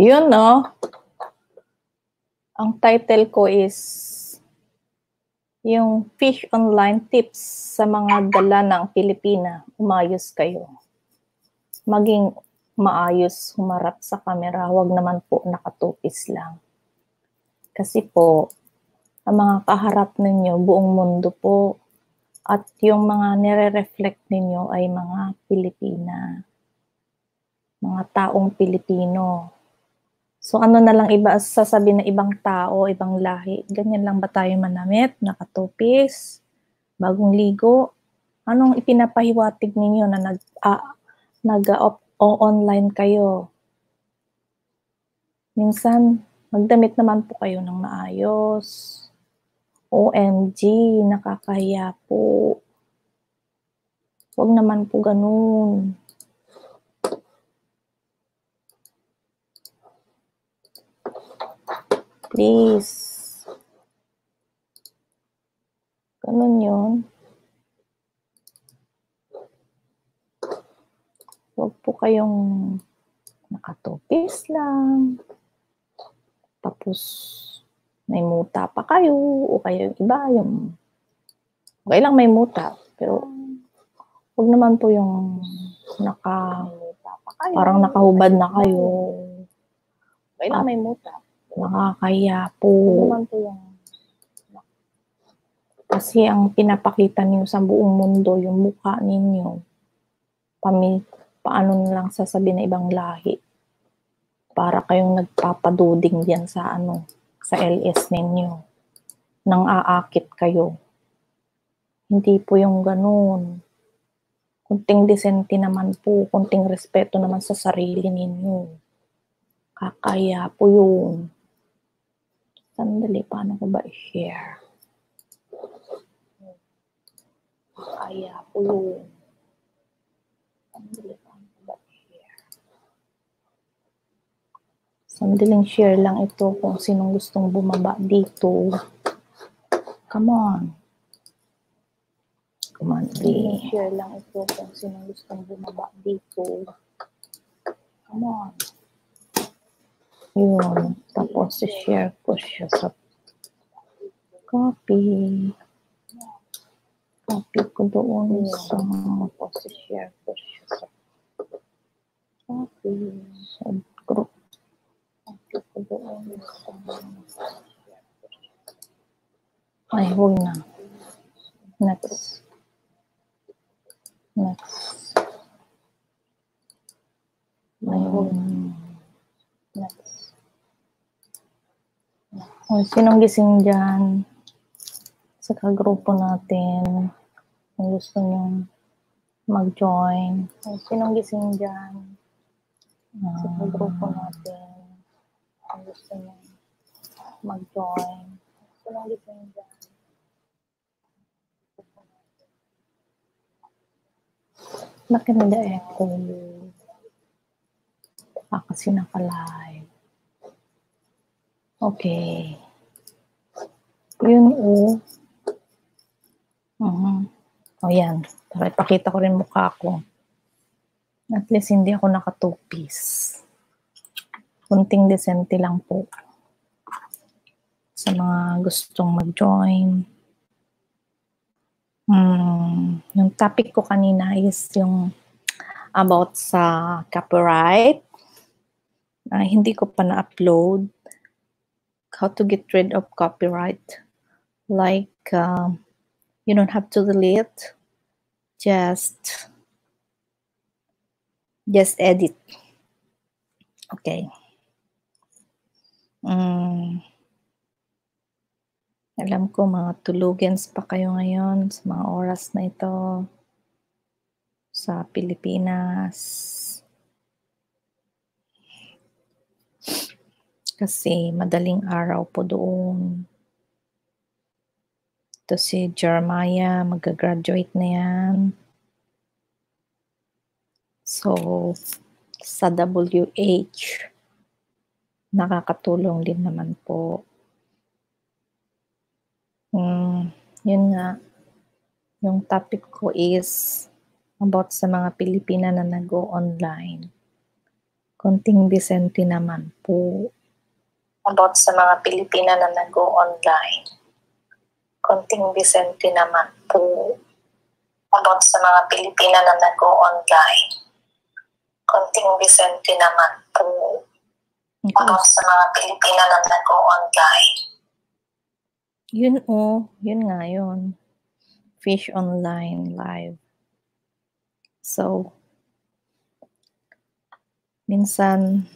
Yun, no? Ang title ko is yung Fish Online Tips sa mga dala ng Pilipina. Umayos kayo. Maging maayos humarap sa kamera, wag naman po nakatupis lang. Kasi po, ang mga kaharap ninyo, buong mundo po, at yung mga nire-reflect ninyo ay mga Pilipina mga taong Pilipino. So ano na lang iba sasabi ng ibang tao, ibang lahi. Ganyan lang ba tayo manamit, nakatupis, bagong ligo? Anong ipinapahiwatig ninyo na nag ah, nag o online kayo? Minsan magdamit naman po kayo ng maayos. OMG, nakakahiya po. Huwag naman po ganun. please. Ganun yun. Huwag po kayong nakatupis lang. Tapos, may muta pa kayo. O kayo yung iba, yung... Okay lang may muta. Pero, huwag naman po yung naka... Parang nakahubad na kayo. Okay lang may muta. Nakakaya po. po Kasi ang pinapakita niyo sa buong mundo, yung mukha ninyo, pami, paano nilang sasabi na ibang lahi. Para kayong nagpapaduding diyan sa ano, sa LS ninyo. Nang aakit kayo. Hindi po yung ganun. Kunting disente naman po, kunting respeto naman sa sarili ninyo. Kakaya po yun. Sandali, paano ko ba i-share? Kaya ko yun. Sandali, paano ko ba i-share? Sandaling share lang ito kung sinong gustong bumaba dito. Come on. Come on, Share lang ito kung sinong gustong bumaba dito. Come on. Yun. Tapos, share ko siya sa copy. Copy ko doon sa, tapos, share ko siya sa copy. Sa group. Copy ko doon sa, ay, huwag na. Next. Next. Ay, huwag na. Next. Oh, sinong gising dyan? Sa kagrupo natin. Kung gusto nyo mag-join. Oh, sinong gising dyan? Sa ah. kagrupo natin. Kung gusto nyo mag-join. Sinong gising dyan? Bakit nag-echo? Baka ah, sinaka-live. Okay. Yun o. Oh. Uh-huh. Mm-hmm. O oh, yan. Para ipakita ko rin mukha ko. At least hindi ako naka two piece. Kunting desente lang po. Sa mga gustong mag-join. Mm, yung topic ko kanina is yung about sa copyright. Uh, hindi ko pa na-upload how to get rid of copyright like um, you don't have to delete just just edit okay um, alam ko mga tulugins pa kayo ngayon sa mga oras na ito sa Pilipinas kasi madaling araw po doon. Ito si Jeremiah, magagraduate na yan. So, sa WH, nakakatulong din naman po. Mm, yun nga, yung topic ko is about sa mga Pilipina na nag-o-online. Konting Vicente naman po about sa mga Pilipina na nag-online. Konting Vicente naman po about sa mga Pilipina na nag-online. Konting Vicente naman po about sa mga Pilipina na nag-online. Yun o, oh, yun nga yun. Fish online live. So, minsan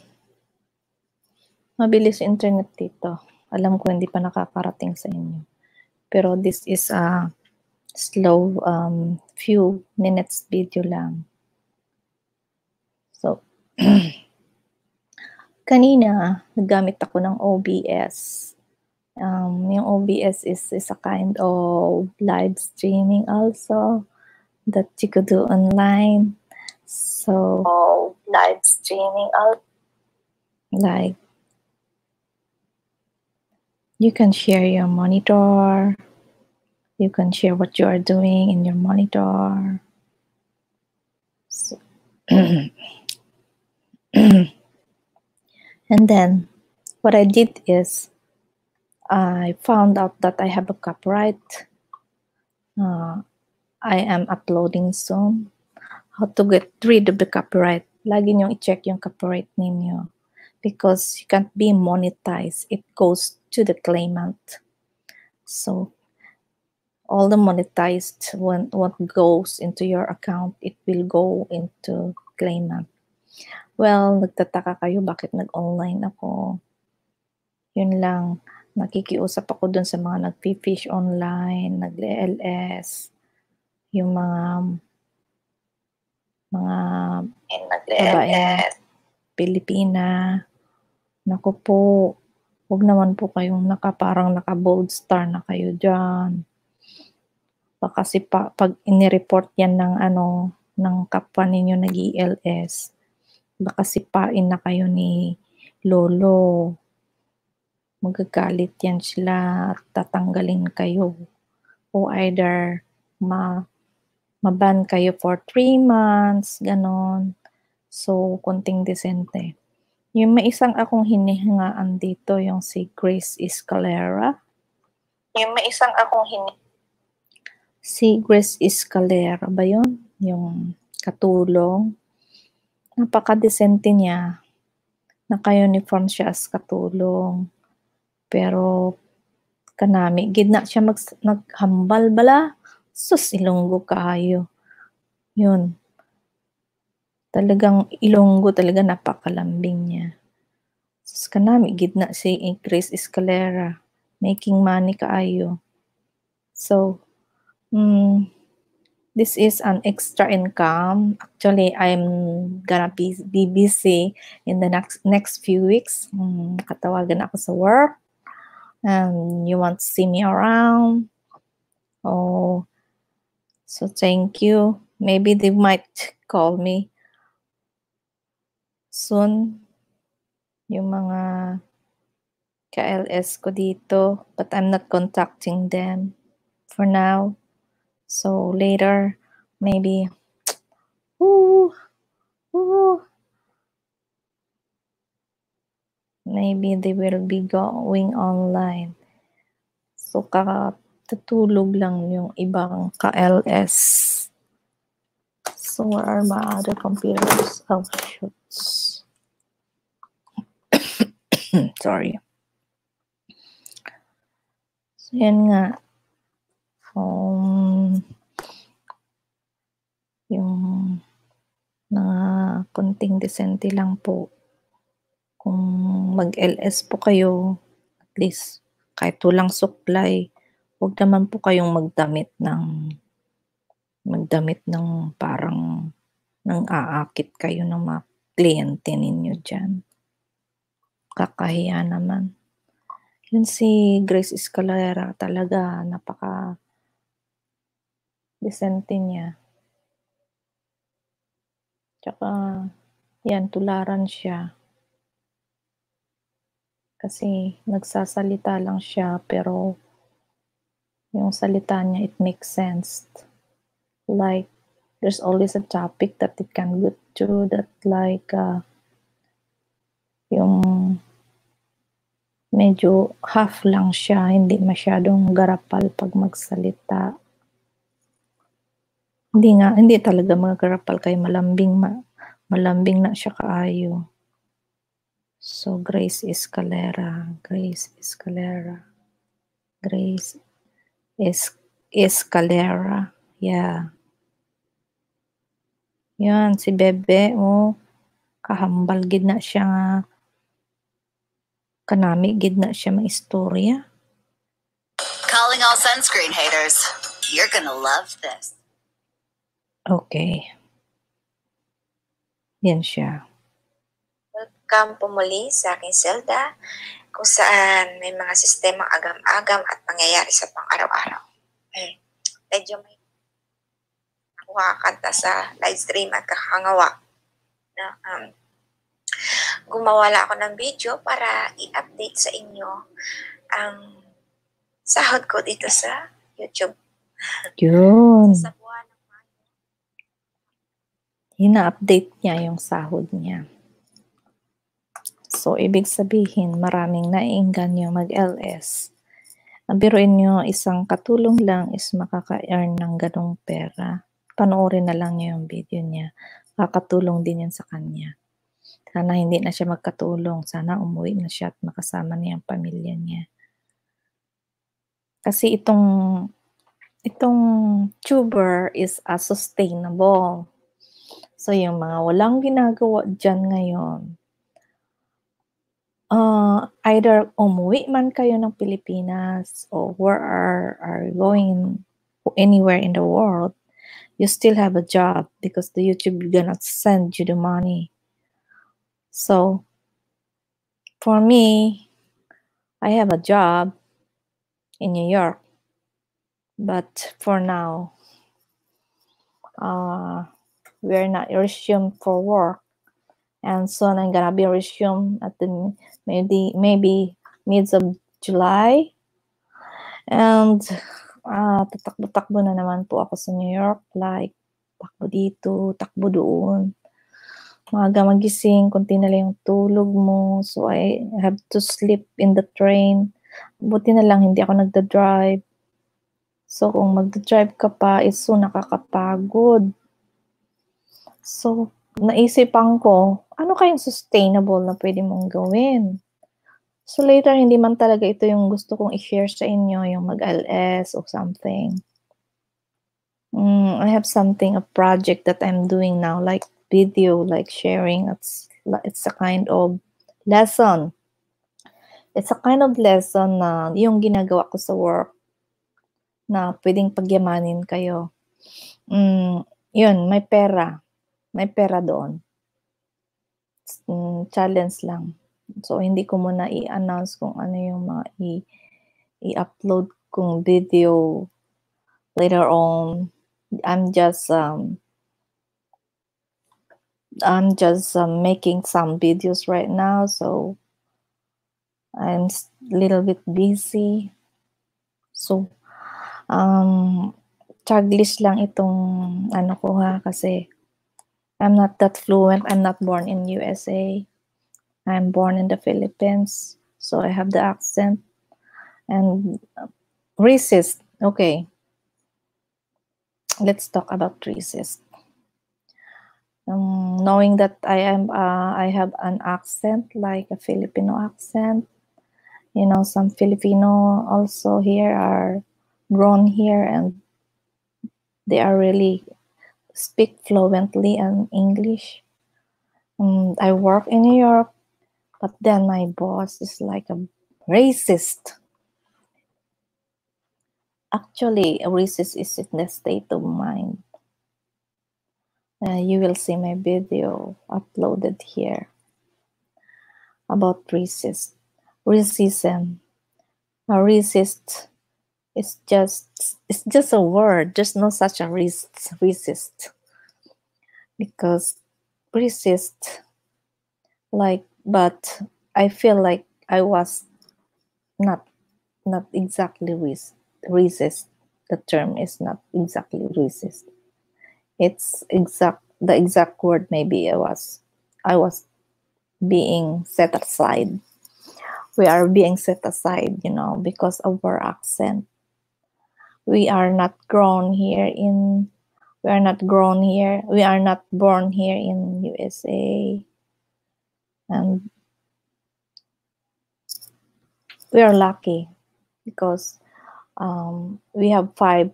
Mabilis yung internet dito. Alam ko hindi pa nakakarating sa inyo. Pero this is a slow um, few minutes video lang. So, kanina nagamit ako ng OBS. Um, yung OBS is, is a kind of live streaming also that you could do online. So, oh, live streaming out like You can share your monitor. You can share what you are doing in your monitor. So and then what I did is I found out that I have a copyright. Uh, I am uploading soon. How to get rid of the copyright. Lagi niyong i-check yung copyright ninyo. Because you can't be monetized. It goes to the claimant. So all the monetized when what goes into your account, it will go into claimant. Well, nagtataka kayo bakit nag-online ako. Yun lang, nakikiusap ako dun sa mga nag fish online, nagle-LS, yung mga mga babae, Pilipina. Naku po, Huwag naman po kayong naka, parang naka-bold star na kayo dyan. Baka kasi pa, pag inireport yan ng ano, ng kapwa ninyo nag ELS, baka sipain na kayo ni Lolo. Magagalit yan sila at tatanggalin kayo. O either ma maban kayo for 3 months, ganon. So, kunting disente. Yung may isang akong hinihingaan dito, yung si Grace Escalera. Yung may isang akong hini... Si Grace Escalera ba yun? Yung katulong. Napakadesente niya. Naka-uniform siya as katulong. Pero kanami, gid na siya mag, naghambal bala. Sus, ilunggo kaayo. Yun. Talagang Ilonggo talaga napakalambing niya. Sus kanami gid na si Chris Escalera making money kaayo. So, mm, this is an extra income. Actually, I'm gonna be, be busy in the next next few weeks. Mm, katawagan ako sa work. And um, you want to see me around? Oh, so thank you. Maybe they might call me soon yung mga KLS ko dito but I'm not contacting them for now. So later, maybe, ooh, ooh, maybe they will be going online. So kakatutulog lang yung ibang KLS ls So where are my other computers? Oh, shoots. Sorry. So, yan nga. Um, yung na kunting decente lang po. Kung mag-LS po kayo, at least kahit walang supply, huwag naman po kayong magdamit ng magdamit ng parang nang aakit kayo ng mga kliyente ninyo dyan. Kakahiya naman. Yun si Grace Escalera talaga, napaka decente niya. Tsaka, yan, tularan siya. Kasi nagsasalita lang siya, pero yung salita niya, it makes sense like there's always a topic that it can go to that like uh, yung medyo half lang siya, hindi masyadong garapal pag magsalita. Hindi nga, hindi talaga mga garapal kay malambing ma, malambing na siya kaayo. So, Grace Escalera, Grace Escalera, Grace es Escalera, yeah. Yan, si Bebe, oh. Kahambal gid na siya nga. Kanami gid na siya mga istorya. Calling all sunscreen haters. You're gonna love this. Okay. Yan siya. Welcome pumuli sa aking selda kung saan may mga sistemang agam-agam at pangyayari sa pang-araw-araw. Eh, medyo may ako kakanta sa live stream at kakangawa. Na, um, gumawa lang ako ng video para i-update sa inyo ang sahod ko dito sa YouTube. Yun. sa buwan ng Mayo. Yun update niya yung sahod niya. So, ibig sabihin, maraming niyo mag-LS. Ang biruin nyo, isang katulong lang is makaka-earn ng ganong pera panoorin na lang niya yung video niya. Kakatulong din yun sa kanya. Sana hindi na siya magkatulong. Sana umuwi na siya at makasama niya ang pamilya niya. Kasi itong itong tuber is a sustainable. So yung mga walang ginagawa dyan ngayon, uh, either umuwi man kayo ng Pilipinas or where are, are going anywhere in the world, you still have a job because the YouTube gonna send you the money. So for me, I have a job in New York, but for now, uh, we are not resumed for work, and soon I'm gonna be resumed at the maybe maybe mid of July, and ah, tatakbo-takbo na naman po ako sa New York. Like, takbo dito, takbo doon. Maaga magising, konti na lang yung tulog mo. So, I have to sleep in the train. Buti na lang, hindi ako nagda-drive. So, kung magda-drive ka pa, is so nakakapagod. So, naisipan ko, ano kayang sustainable na pwede mong gawin? So later, hindi man talaga ito yung gusto kong i-share sa inyo, yung mag-LS or something. Mm, I have something, a project that I'm doing now, like video, like sharing. It's, it's a kind of lesson. It's a kind of lesson na yung ginagawa ko sa work na pwedeng pagyamanin kayo. Mm, yun, may pera. May pera doon. Mm, challenge lang. So, hindi ko muna i-announce kung ano yung mga i- i-upload kong video later on. I'm just um, I'm just um, making some videos right now, so I'm a little bit busy. So, um, taglish lang itong ano ko ha, kasi I'm not that fluent, I'm not born in USA. I'm born in the Philippines, so I have the accent. And racist, okay. Let's talk about racist. Um, knowing that I am, uh, I have an accent like a Filipino accent. You know, some Filipino also here are grown here and they are really speak fluently in English. Um, I work in New York but then my boss is like a racist. Actually, a racist is in the state of mind. Uh, you will see my video uploaded here about racist. Racism. A racist is just it's just a word. There's no such a racist. racist. Because racist, like but I feel like I was not not exactly res- resist. The term is not exactly resist. It's exact the exact word maybe I was I was being set aside. We are being set aside, you know, because of our accent. We are not grown here in we are not grown here. We are not born here in USA and we are lucky because um, we have five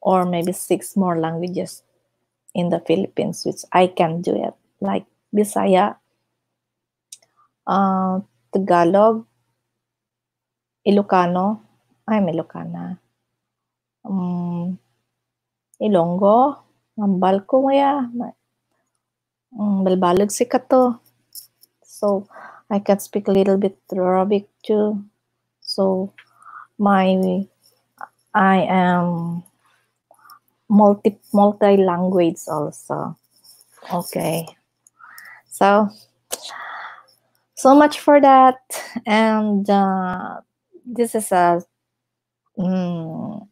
or maybe six more languages in the Philippines, which I can do it, like Bisaya, uh, Tagalog, Ilocano, I'm Ilocana, um, Ilonggo, Mambalco, Maya, um, mm, Balbalog, Sikato, so I can speak a little bit Arabic too. So my I am multi multi language also. Okay, so so much for that, and uh, this is a mm,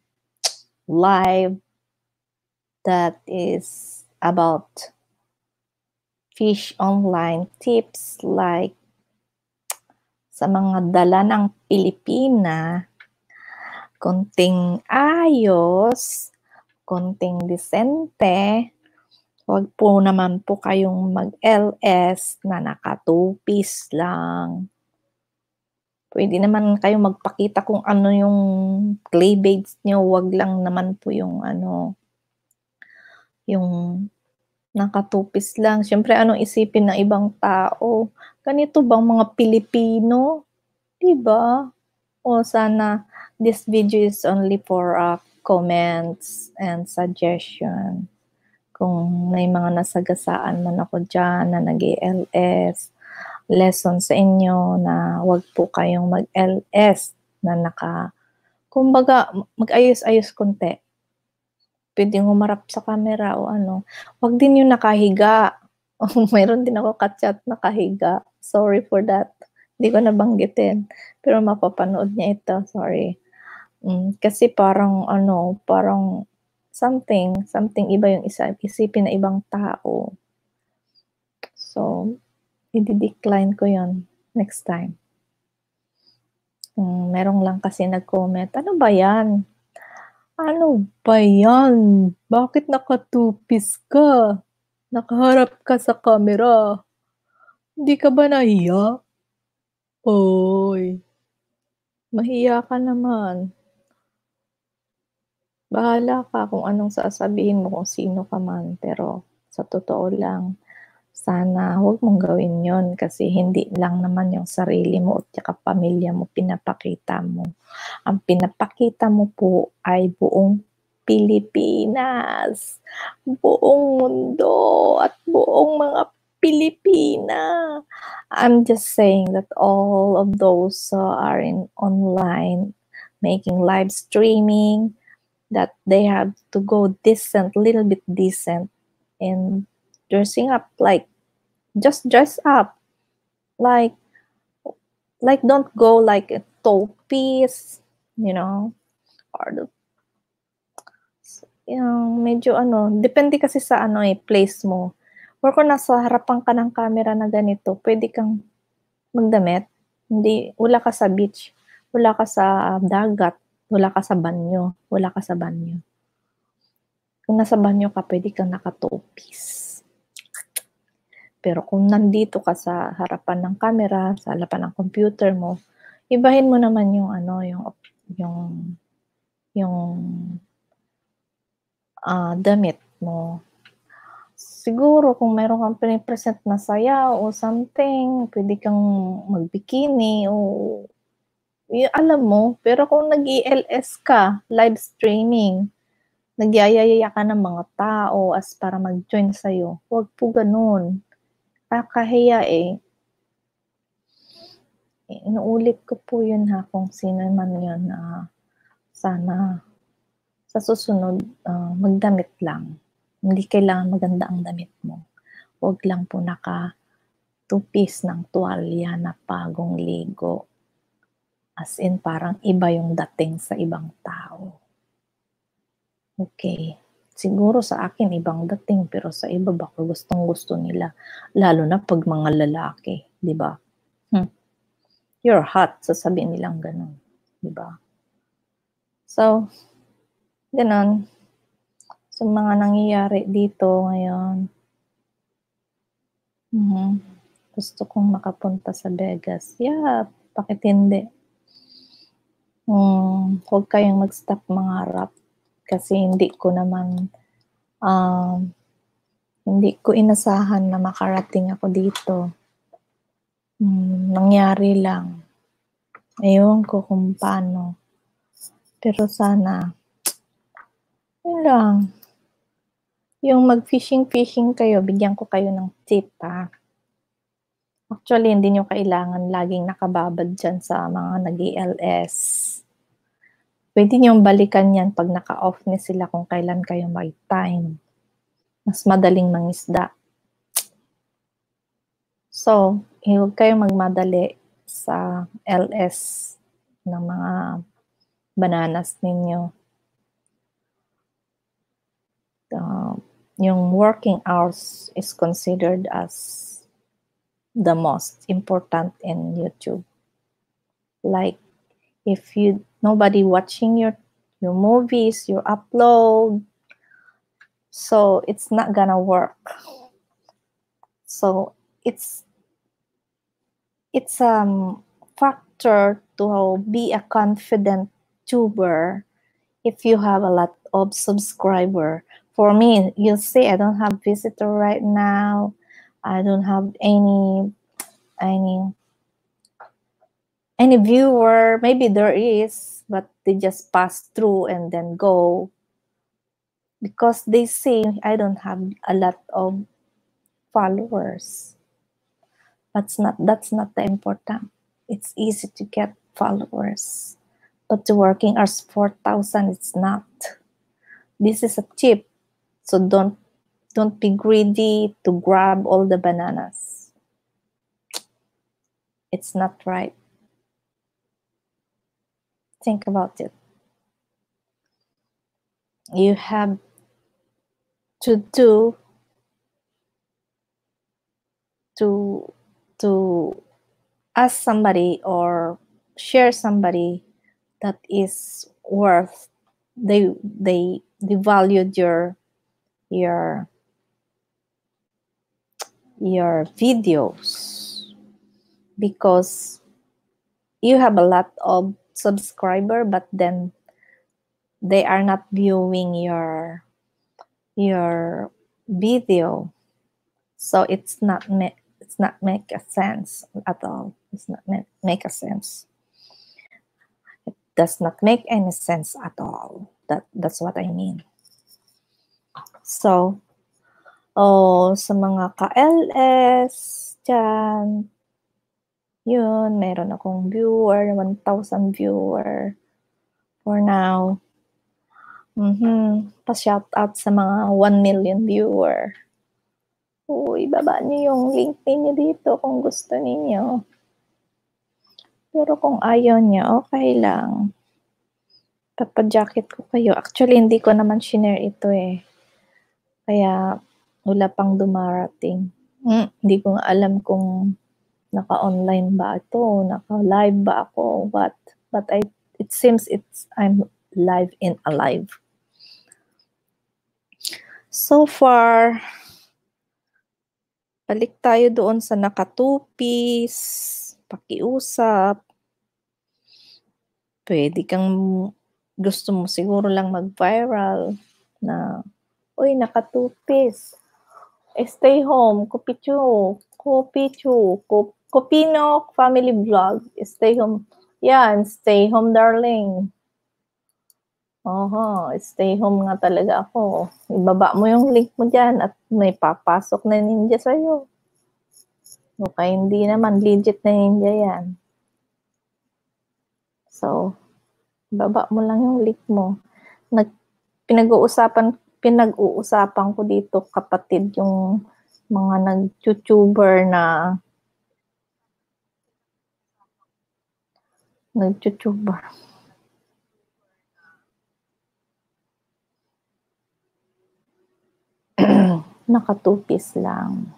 live that is about fish online tips like sa mga dala ng Pilipina, konting ayos, konting disente, huwag po naman po kayong mag-LS na nakatupis lang. Pwede naman kayong magpakita kung ano yung clay baits nyo, wag lang naman po yung ano, yung nakatupis lang. Siyempre, anong isipin ng ibang tao? Ganito bang mga Pilipino? Diba? O sana, this video is only for uh, comments and suggestion. Kung may mga nasagasaan man ako dyan na nag ls lesson sa inyo na wag po kayong mag-LS na naka, kumbaga, mag-ayos-ayos konti pwedeng humarap sa camera o ano. Huwag din yung nakahiga. Oh, meron din ako kachat nakahiga. Sorry for that. Hindi ko nabanggitin. Pero mapapanood niya ito. Sorry. Mm, kasi parang ano, parang something, something iba yung isa, isipin na ibang tao. So, i-decline ko yon next time. Mm, merong lang kasi nag-comment, ano ba yan? Ano ba yan? Bakit nakatupis ka? Nakaharap ka sa kamera. Hindi ka ba nahiya? Oy, mahiya ka naman. Bahala ka kung anong sasabihin mo kung sino ka man, pero sa totoo lang, sana huwag mong gawin yon kasi hindi lang naman yung sarili mo at yung pamilya mo pinapakita mo. Ang pinapakita mo po ay buong Pilipinas, buong mundo at buong mga Pilipina. I'm just saying that all of those uh, are in online making live streaming that they have to go decent, little bit decent and dressing up like just dress up like like don't go like a tall piece you know or the yung medyo ano, depende kasi sa ano eh, place mo. Or kung nasa harapan ka ng camera na ganito, pwede kang magdamit. Hindi, wala ka sa beach, wala ka sa dagat, wala ka sa banyo, wala ka sa banyo. Kung nasa banyo ka, pwede kang nakatopis. Pero kung nandito ka sa harapan ng camera, sa harapan ng computer mo, ibahin mo naman yung ano, yung yung yung uh, damit mo. Siguro kung meron kang pinipresent na sayaw o something, pwede kang magbikini o yung, alam mo, pero kung nag els ka, live streaming, nagyayayaya ka ng mga tao as para mag-join sa'yo, huwag po ganun nakakahiya eh. eh. Inuulit ko po yun ha kung sino man yun na uh, sana sa susunod uh, magdamit lang. Hindi kailangan maganda ang damit mo. Huwag lang po naka two-piece ng tuwalya na pagong ligo. As in, parang iba yung dating sa ibang tao. Okay. Siguro sa akin ibang dating pero sa iba baka gustong gusto nila. Lalo na pag mga lalaki, di ba? Hmm. You're hot, sasabihin nilang ganun, di ba? So, ganun. Sa so, mga nangyayari dito ngayon, mm-hmm. gusto kong makapunta sa Vegas. Yeah, pakitindi. Hmm, huwag kayong mag-stop mangarap kasi hindi ko naman um, hindi ko inasahan na makarating ako dito. Hmm, nangyari lang. Ewan ko kung paano. Pero sana, yun lang. Yung mag-fishing-fishing kayo, bigyan ko kayo ng tip, ha? Actually, hindi nyo kailangan laging nakababad dyan sa mga nag-ELS. Pwede niyong balikan yan pag naka-off na sila kung kailan kayo may time. Mas madaling mangisda. So, huwag kayong magmadali sa LS ng mga bananas ninyo. Uh, yung working hours is considered as the most important in YouTube. Like, if you nobody watching your your movies, your upload. So it's not gonna work. So it's it's a um, factor to be a confident tuber if you have a lot of subscriber. For me, you see, I don't have visitor right now. I don't have any any any viewer maybe there is but they just pass through and then go because they see i don't have a lot of followers that's not that's not the important it's easy to get followers but the working as 4000 it's not this is a tip so don't don't be greedy to grab all the bananas it's not right Think about it. You have to do to to ask somebody or share somebody that is worth they they they valued your your your videos because you have a lot of subscriber but then they are not viewing your your video so it's not make it's not make a sense at all it's not make make a sense it does not make any sense at all that that's what i mean so oh sa mga KLS LS yun, meron akong viewer, 1,000 viewer for now. Mm-hmm. Pa-shout out sa mga 1 million viewer. Uy, baba niyo yung link niyo dito kung gusto ninyo. Pero kung ayaw niya, okay lang. Papajacket ko kayo. Actually, hindi ko naman shinare ito eh. Kaya, wala pang dumarating. Hmm, hindi ko nga alam kung naka-online ba ito, naka-live ba ako, what? But I, it seems it's, I'm live and alive. So far, balik tayo doon sa nakatupis, pakiusap. Pwede kang, gusto mo siguro lang mag-viral na, uy, nakatupis, stay home, kupichu, kupichu, kup, kupinok, family vlog, stay home. Yan, stay home darling. Oho, stay home nga talaga ako. Ibaba mo yung link mo dyan at may papasok na ninja sa'yo. Mukha hindi naman. Legit na ninja yan. So, ibaba mo lang yung link mo. Nag, pinag-uusapan pinag-uusapan ko dito kapatid yung mga nag-YouTuber na nag-YouTuber. Nakatupis lang.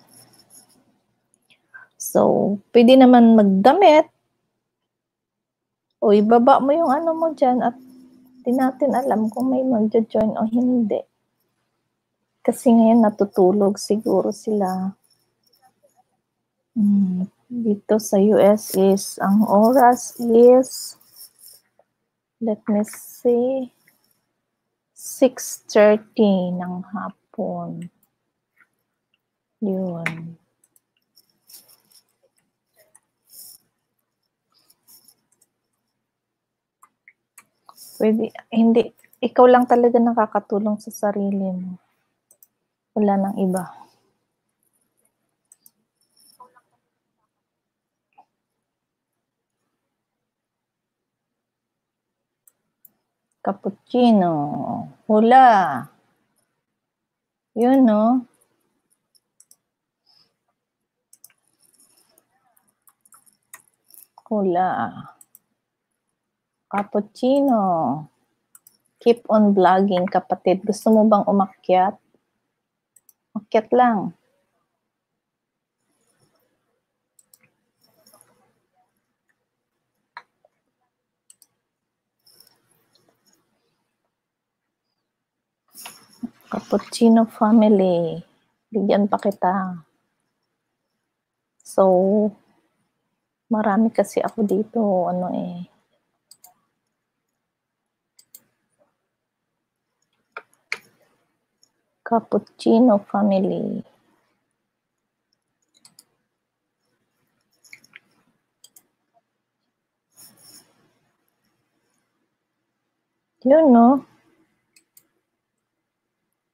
So, pwede naman magdamit. O ibaba mo yung ano mo dyan at di natin alam kung may mag join o hindi. Kasi ngayon natutulog siguro sila. Hmm. Dito sa US is, ang oras is, let me see, 6.30 ng hapon. Yun. Pwede, hindi, ikaw lang talaga nakakatulong sa sarili mo. Wala nang iba. Cappuccino. Hula. Yun, no? Hula. Cappuccino. Keep on vlogging, kapatid. Gusto mo bang umakyat? Akyat lang. Cappuccino family. Bigyan pa kita. So, marami kasi ako dito, ano eh. Cappuccino family. Yun, no?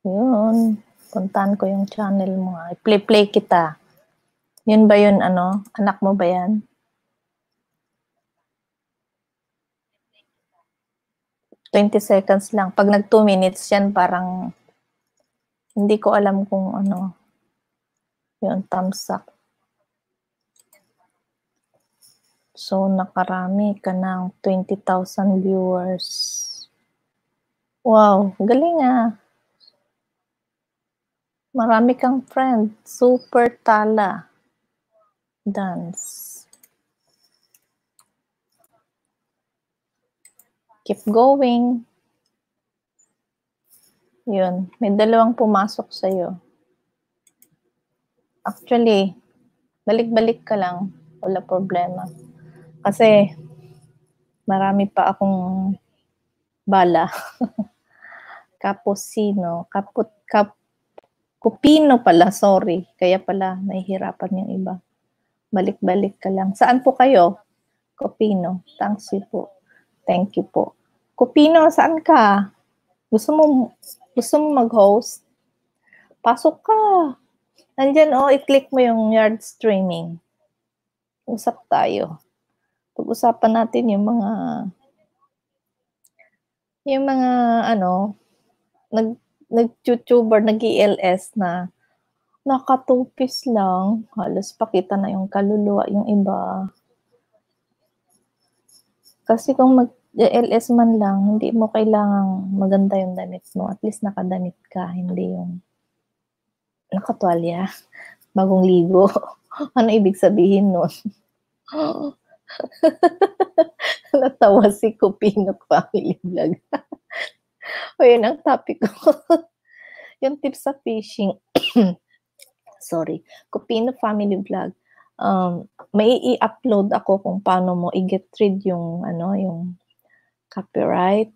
Yun. Puntahan ko yung channel mo. Ah. Play-play kita. Yun ba yun, ano? Anak mo ba yan? Twenty seconds lang. Pag nag two minutes yan, parang hindi ko alam kung ano yung up. So, nakarami ka ng 20,000 viewers. Wow, galing ah. Marami kang friend. Super tala. Dance. Keep going. Yun, may dalawang pumasok sa sa'yo. Actually, balik-balik ka lang. Wala problema. Kasi, marami pa akong bala. Kapusino. Kaput, kap, kupino pala, sorry. Kaya pala, nahihirapan yung iba. Balik-balik ka lang. Saan po kayo? Kupino. Thanks you po. Thank you po. Kupino, saan ka? Gusto mo gusto mo mag-host? Pasok ka. Nandyan, oh, i-click mo yung yard streaming. Usap tayo. Pag-usapan natin yung mga yung mga ano nag nag-YouTuber, nag-ELS na nakatumpis lang. Halos pakita na yung kaluluwa yung iba. Kasi kung mag eh, LS man lang, hindi mo kailangang maganda yung damit mo. At least nakadamit ka, hindi yung nakatwalya, bagong ligo. ano ibig sabihin nun? Natawa si Kupinok Family Vlog. o yun ang topic ko. yung tips sa fishing. Sorry. Kupinok Family Vlog. Um, may i-upload ako kung paano mo i-get rid yung ano, yung copyright.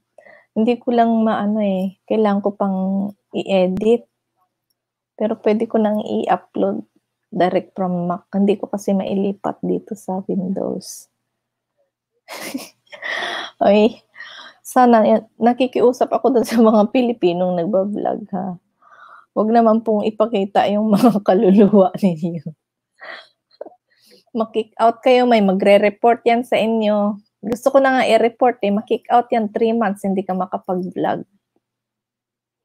Hindi ko lang maano eh, kailangan ko pang i-edit. Pero pwede ko nang i-upload direct from Mac. Hindi ko kasi mailipat dito sa Windows. Oy. sana eh, nakikiusap ako dun sa mga Pilipinong nagbablog ha. Huwag naman pong ipakita yung mga kaluluwa ninyo. Makik out kayo, may magre-report yan sa inyo. Gusto ko na nga i-report eh. Makick out yan 3 months, hindi ka makapag-vlog.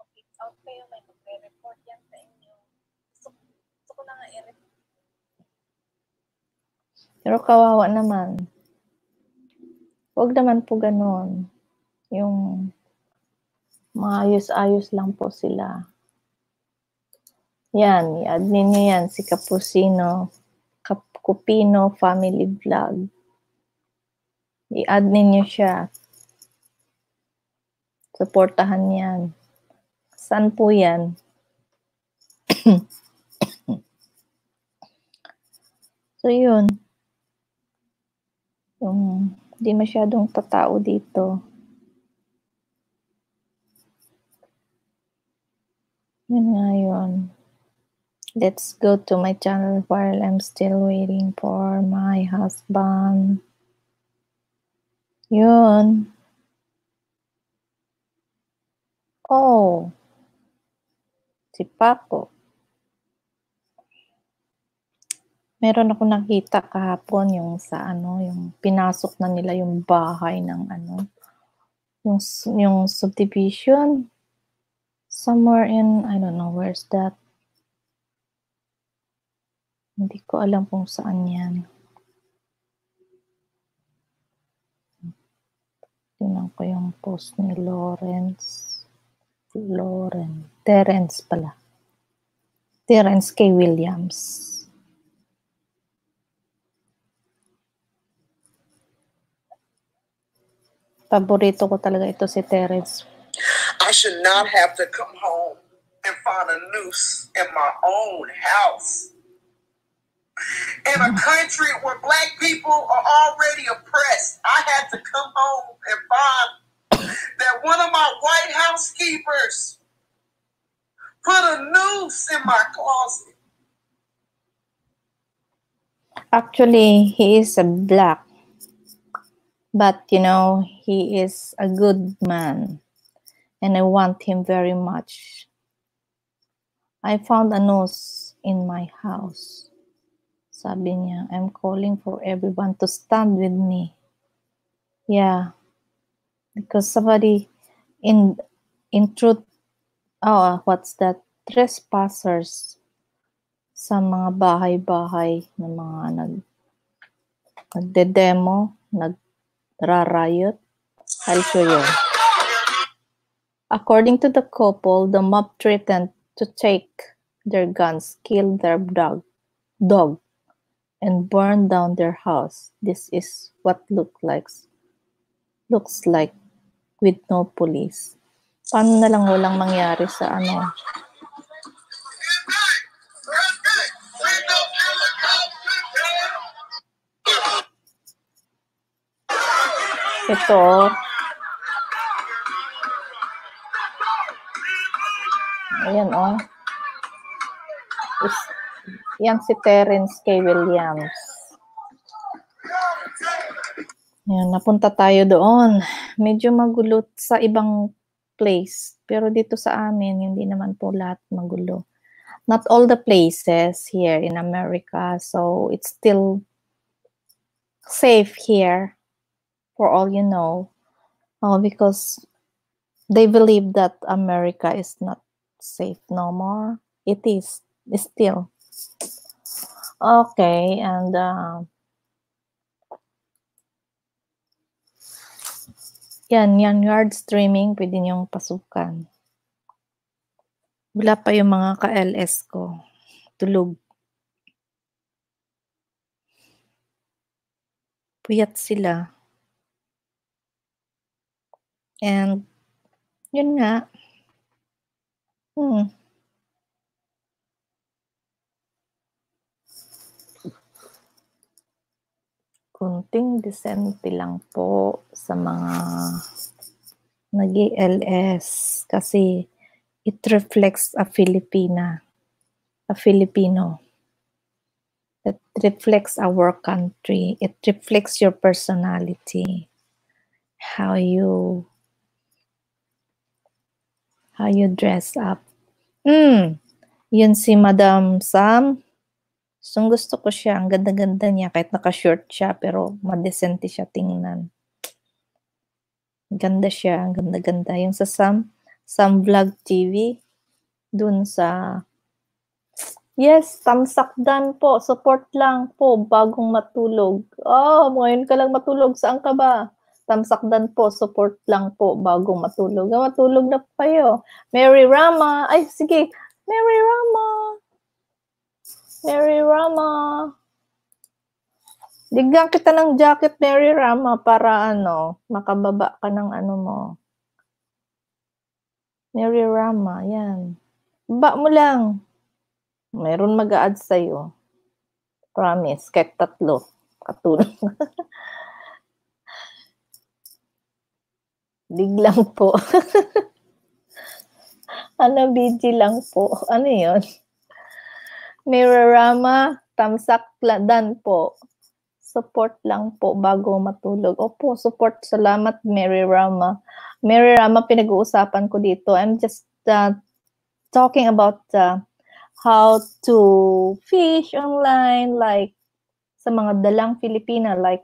Makick out may magre-report yan sa inyo. Gusto, ko na nga i-report. Pero kawawa naman. Huwag naman po ganun. Yung maayos-ayos lang po sila. Yan, i-admin niyo yan si Capusino, Capupino Family Vlog. I-add ninyo siya. Suportahan yan. Saan po yan? so, yun. Yung di masyadong tatao dito. Yun nga yun. Let's go to my channel while I'm still waiting for my husband. Yun. Oh. Si Paco. Meron ako nakita kahapon yung sa ano, yung pinasok na nila yung bahay ng ano, yung yung subdivision somewhere in I don't know where's that. Hindi ko alam kung saan 'yan. Tinan ko yung post ni Lawrence. Lauren. Terence pala. Terence K. Williams. Paborito ko talaga ito si Terence. I should not have to come home and find a noose in my own house. in a country where black people are already oppressed. I had to come home and find that one of my White housekeepers put a noose in my closet. Actually, he is a black, but you know, he is a good man, and I want him very much. I found a noose in my house. Sabi niya, I'm calling for everyone to stand with me. Yeah. Because somebody in in truth oh uh, what's that trespassers sa mga bahay-bahay ng mga nag nagde-demo, nagrarayot. I'll show you. According to the couple, the mob threatened to take their guns, kill their dog, dog and burn down their house. This is what look like, looks like with no police. Paano na lang walang mangyari sa ano? Ito. Ayan, oh. Yan si Terence K. Williams. Yan, napunta tayo doon. Medyo magulo sa ibang place. Pero dito sa amin, hindi naman po lahat magulo. Not all the places here in America. So, it's still safe here for all you know. Oh, because they believe that America is not safe no more. It is still. Okay, and uh, yan, yan yard streaming, pwede niyong pasukan. Wala pa yung mga ka-LS ko. Tulog. Puyat sila. And, yun nga. Hmm. kunting disente lang po sa mga nag ls kasi it reflects a Filipina, a Filipino. It reflects our country. It reflects your personality, how you how you dress up. Mm, yun si Madam Sam. So, gusto ko siya. Ang ganda-ganda niya. Kahit naka-short siya, pero madesente siya tingnan. Ganda siya. Ang ganda-ganda. Yung sa Sam, Sam Vlog TV, dun sa... Yes, tamsakdan po. Support lang po bagong matulog. Oh, ngayon ka lang matulog. Saan ka ba? Tamsakdan po. Support lang po bagong matulog. Oh, matulog na kayo. Mary Rama. Ay, sige. Mary Rama. Mary Rama. Digyan kita ng jacket, Mary Rama, para ano, makababa ka ng ano mo. Mary Rama, yan. Ba mo lang. Meron mag-a-add sa'yo. Promise, kahit tatlo. Katulong. Dig ano, lang po. ano, BG lang po. Ano yon Mirarama, tamsak dan po. Support lang po bago matulog. Opo, support. Salamat, Mary Rama. Mary Rama, pinag-uusapan ko dito. I'm just uh, talking about uh, how to fish online, like sa mga dalang Filipina, like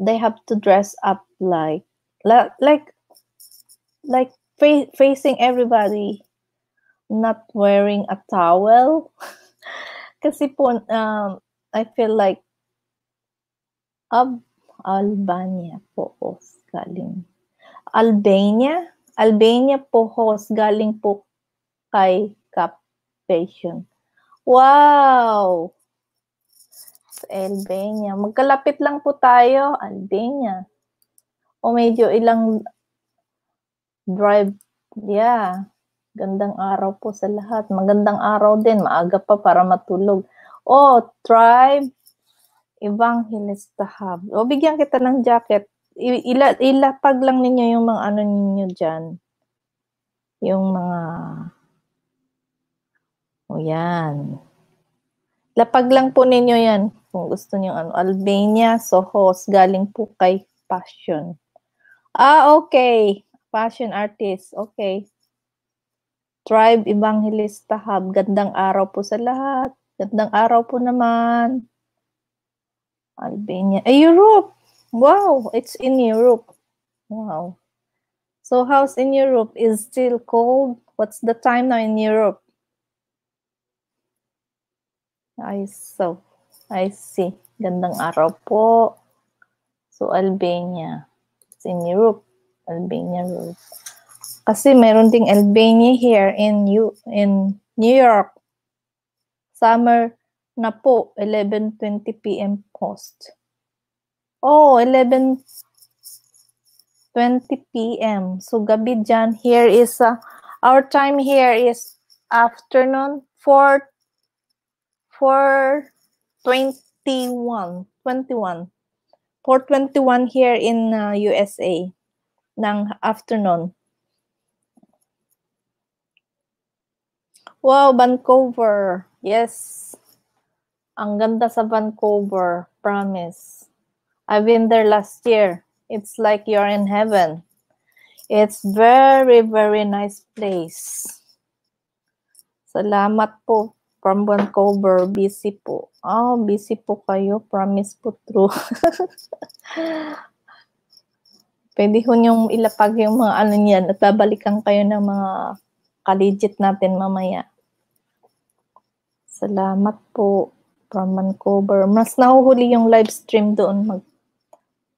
they have to dress up like like like, like facing everybody not wearing a towel. Kasi po, um, I feel like Ab Albania po os galing. Albania? Albania po host galing po kay Cap Passion. Wow! Albania. Magkalapit lang po tayo. Albania. O medyo ilang drive. Yeah. Gandang araw po sa lahat. Magandang araw din. Maaga pa para matulog. Oh, tribe evangelista hub. O, oh, bigyan kita ng jacket. Ila, ilapag lang ninyo yung mga ano ninyo dyan. Yung mga... O, yan. Lapag lang po ninyo yan. Kung gusto niyo ano. Albania, Sohos. Galing po kay Passion. Ah, okay. Passion artist. Okay. Tribe Evangelista Hub. Gandang araw po sa lahat. Gandang araw po naman. Albania. Eh, Europe! Wow! It's in Europe. Wow. So how's in Europe? Is still cold? What's the time now in Europe? I so I see. Gandang araw po. So Albania. It's in Europe. Albania Road. Kasi meron ding Albania here in U in New York. Summer na po, 11.20 p.m. post. Oh, 11.20 p.m. So, gabi dyan. Here is, uh, our time here is afternoon 4 4 21 21 421 here in uh, USA ng afternoon Wow, Vancouver. Yes. Ang ganda sa Vancouver. Promise. I've been there last year. It's like you're in heaven. It's very, very nice place. Salamat po from Vancouver. Busy po. Oh, busy po kayo. Promise po true. Pwede ho niyong ilapag yung mga ano niyan at babalikan kayo ng mga kaligit natin mamaya. Salamat po from Vancouver. Mas nahuhuli yung live stream doon mag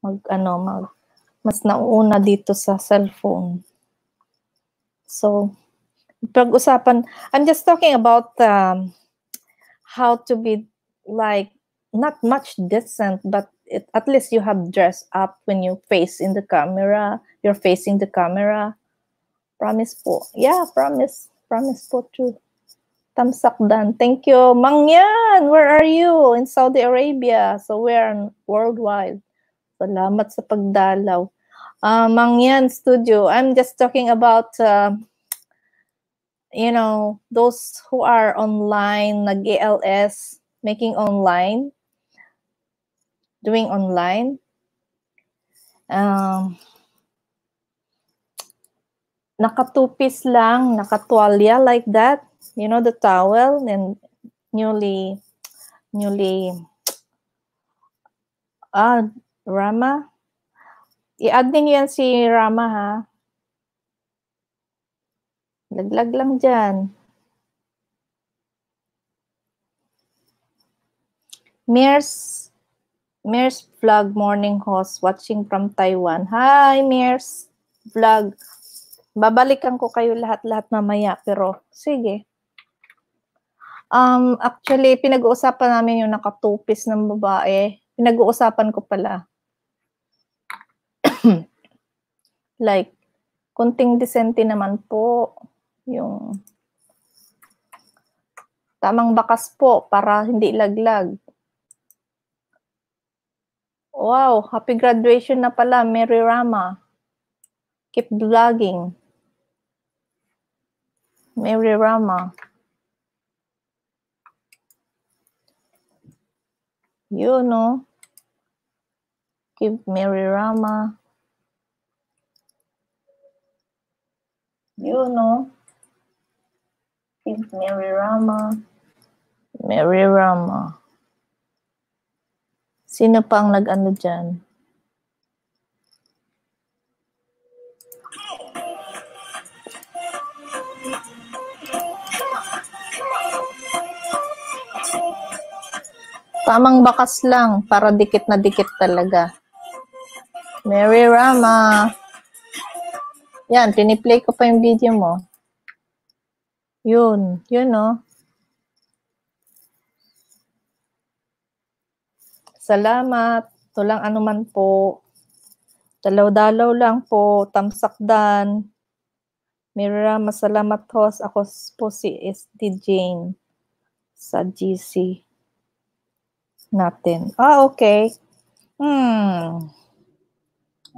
mag ano mag mas nauuna dito sa cellphone. So, pag-usapan, I'm just talking about um, how to be like not much decent, but it, at least you have dressed up when you face in the camera, you're facing the camera. Promise po. Yeah, promise. Promise po too. Tamsakdan. Thank you. Mangyan, where are you? In Saudi Arabia. So we're worldwide. Salamat sa pagdalaw. Uh, ah, Mangyan Studio. I'm just talking about, uh, you know, those who are online, nag-ALS, making online, doing online. Um, nakatupis lang, nakatwalya like that, you know, the towel, and newly, newly, ah, Rama. I-add din yan si Rama, ha? Laglag lang dyan. Mears, Mears Vlog Morning Host watching from Taiwan. Hi, Mears Vlog. Babalikan ko kayo lahat-lahat mamaya, pero sige. Um, actually, pinag-uusapan namin yung nakatupis ng babae. Pinag-uusapan ko pala. like, kunting disente naman po yung tamang bakas po para hindi laglag. Wow, happy graduation na pala, Mary Rama. Keep vlogging. Mary Rama. You know, give Mary Rama. You know, give Mary Rama. Mary Rama. Sino pa ang nag-ano dyan? Tamang bakas lang para dikit na dikit talaga. Mary Rama. Yan, piniplay ko pa yung video mo. Yun, yun oh. Salamat. Tulang anuman po. Dalaw-dalaw lang po. Tamsakdan. Mira, masalamat host. Ako po si SD Jane sa GC natin. Ah, okay. Hmm.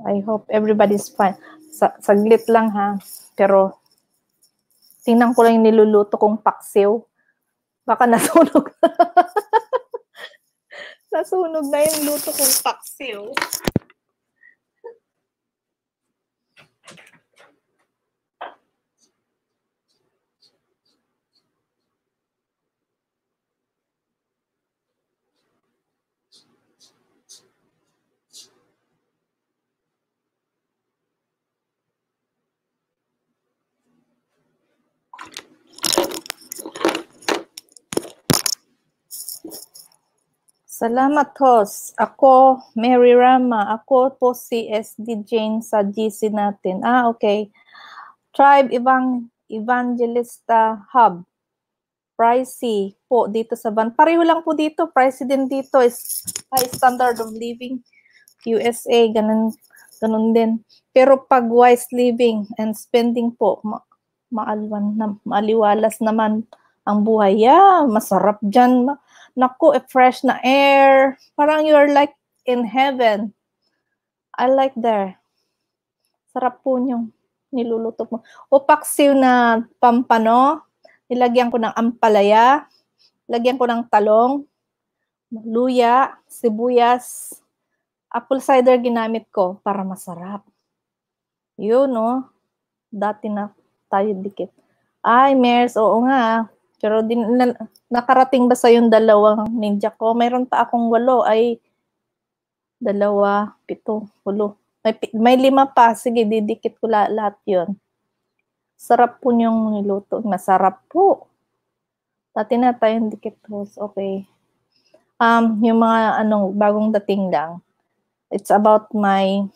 I hope everybody's fine. Sa saglit lang ha. Pero, tingnan ko lang yung niluluto kong paksiw. Baka nasunog na. nasunog na yung luto kong paksiw. Salamat host. Ako, Mary Rama. Ako po si SD Jane sa GC natin. Ah, okay. Tribe Evang Evangelista Hub. Pricey po dito sa van. Pareho lang po dito. Pricey din dito is high standard of living. USA, ganun, ganun din. Pero pag wise living and spending po, ma maalwan na, maaliwalas naman ang buhay. Yeah, masarap dyan. Ma- naku, a eh, fresh na air. Parang you're like in heaven. I like there. Sarap po yung niluluto mo. O paksiw na pampano, nilagyan ko ng ampalaya, lagyan ko ng talong, luya, sibuyas, apple cider ginamit ko para masarap. Yun, no? Oh. Dati na tayo dikit. Ay, Mers, oo nga. Pero din, na, nakarating ba sa yung dalawang ninja ko? Mayroon pa akong walo ay dalawa, pito, walo. May, may lima pa. Sige, didikit ko lahat yun. Sarap po niyong niluto. Masarap po. Dati na tayong dikit rolls. Okay. Um, yung mga anong bagong dating lang. It's about my,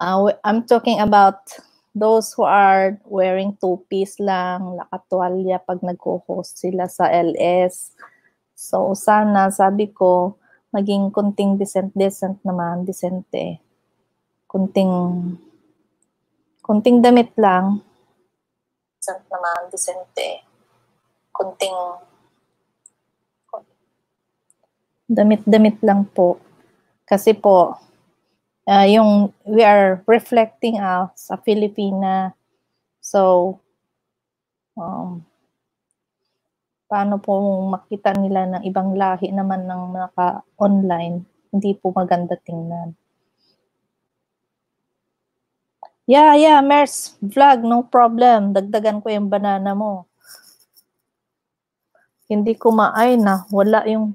uh, I'm talking about those who are wearing two-piece lang, nakatwalya pag nagko-host sila sa LS. So, sana, sabi ko, maging kunting decent, decent naman, decente. Kunting, kunting damit lang. Decent naman, decente. Kunting, damit-damit lang po. Kasi po, uh, yung we are reflecting out ah, sa Filipina. So, um, paano po makita nila ng ibang lahi naman ng naka-online, hindi po maganda tingnan. Yeah, yeah, Mers, vlog, no problem. Dagdagan ko yung banana mo. Hindi ko maay na, wala yung...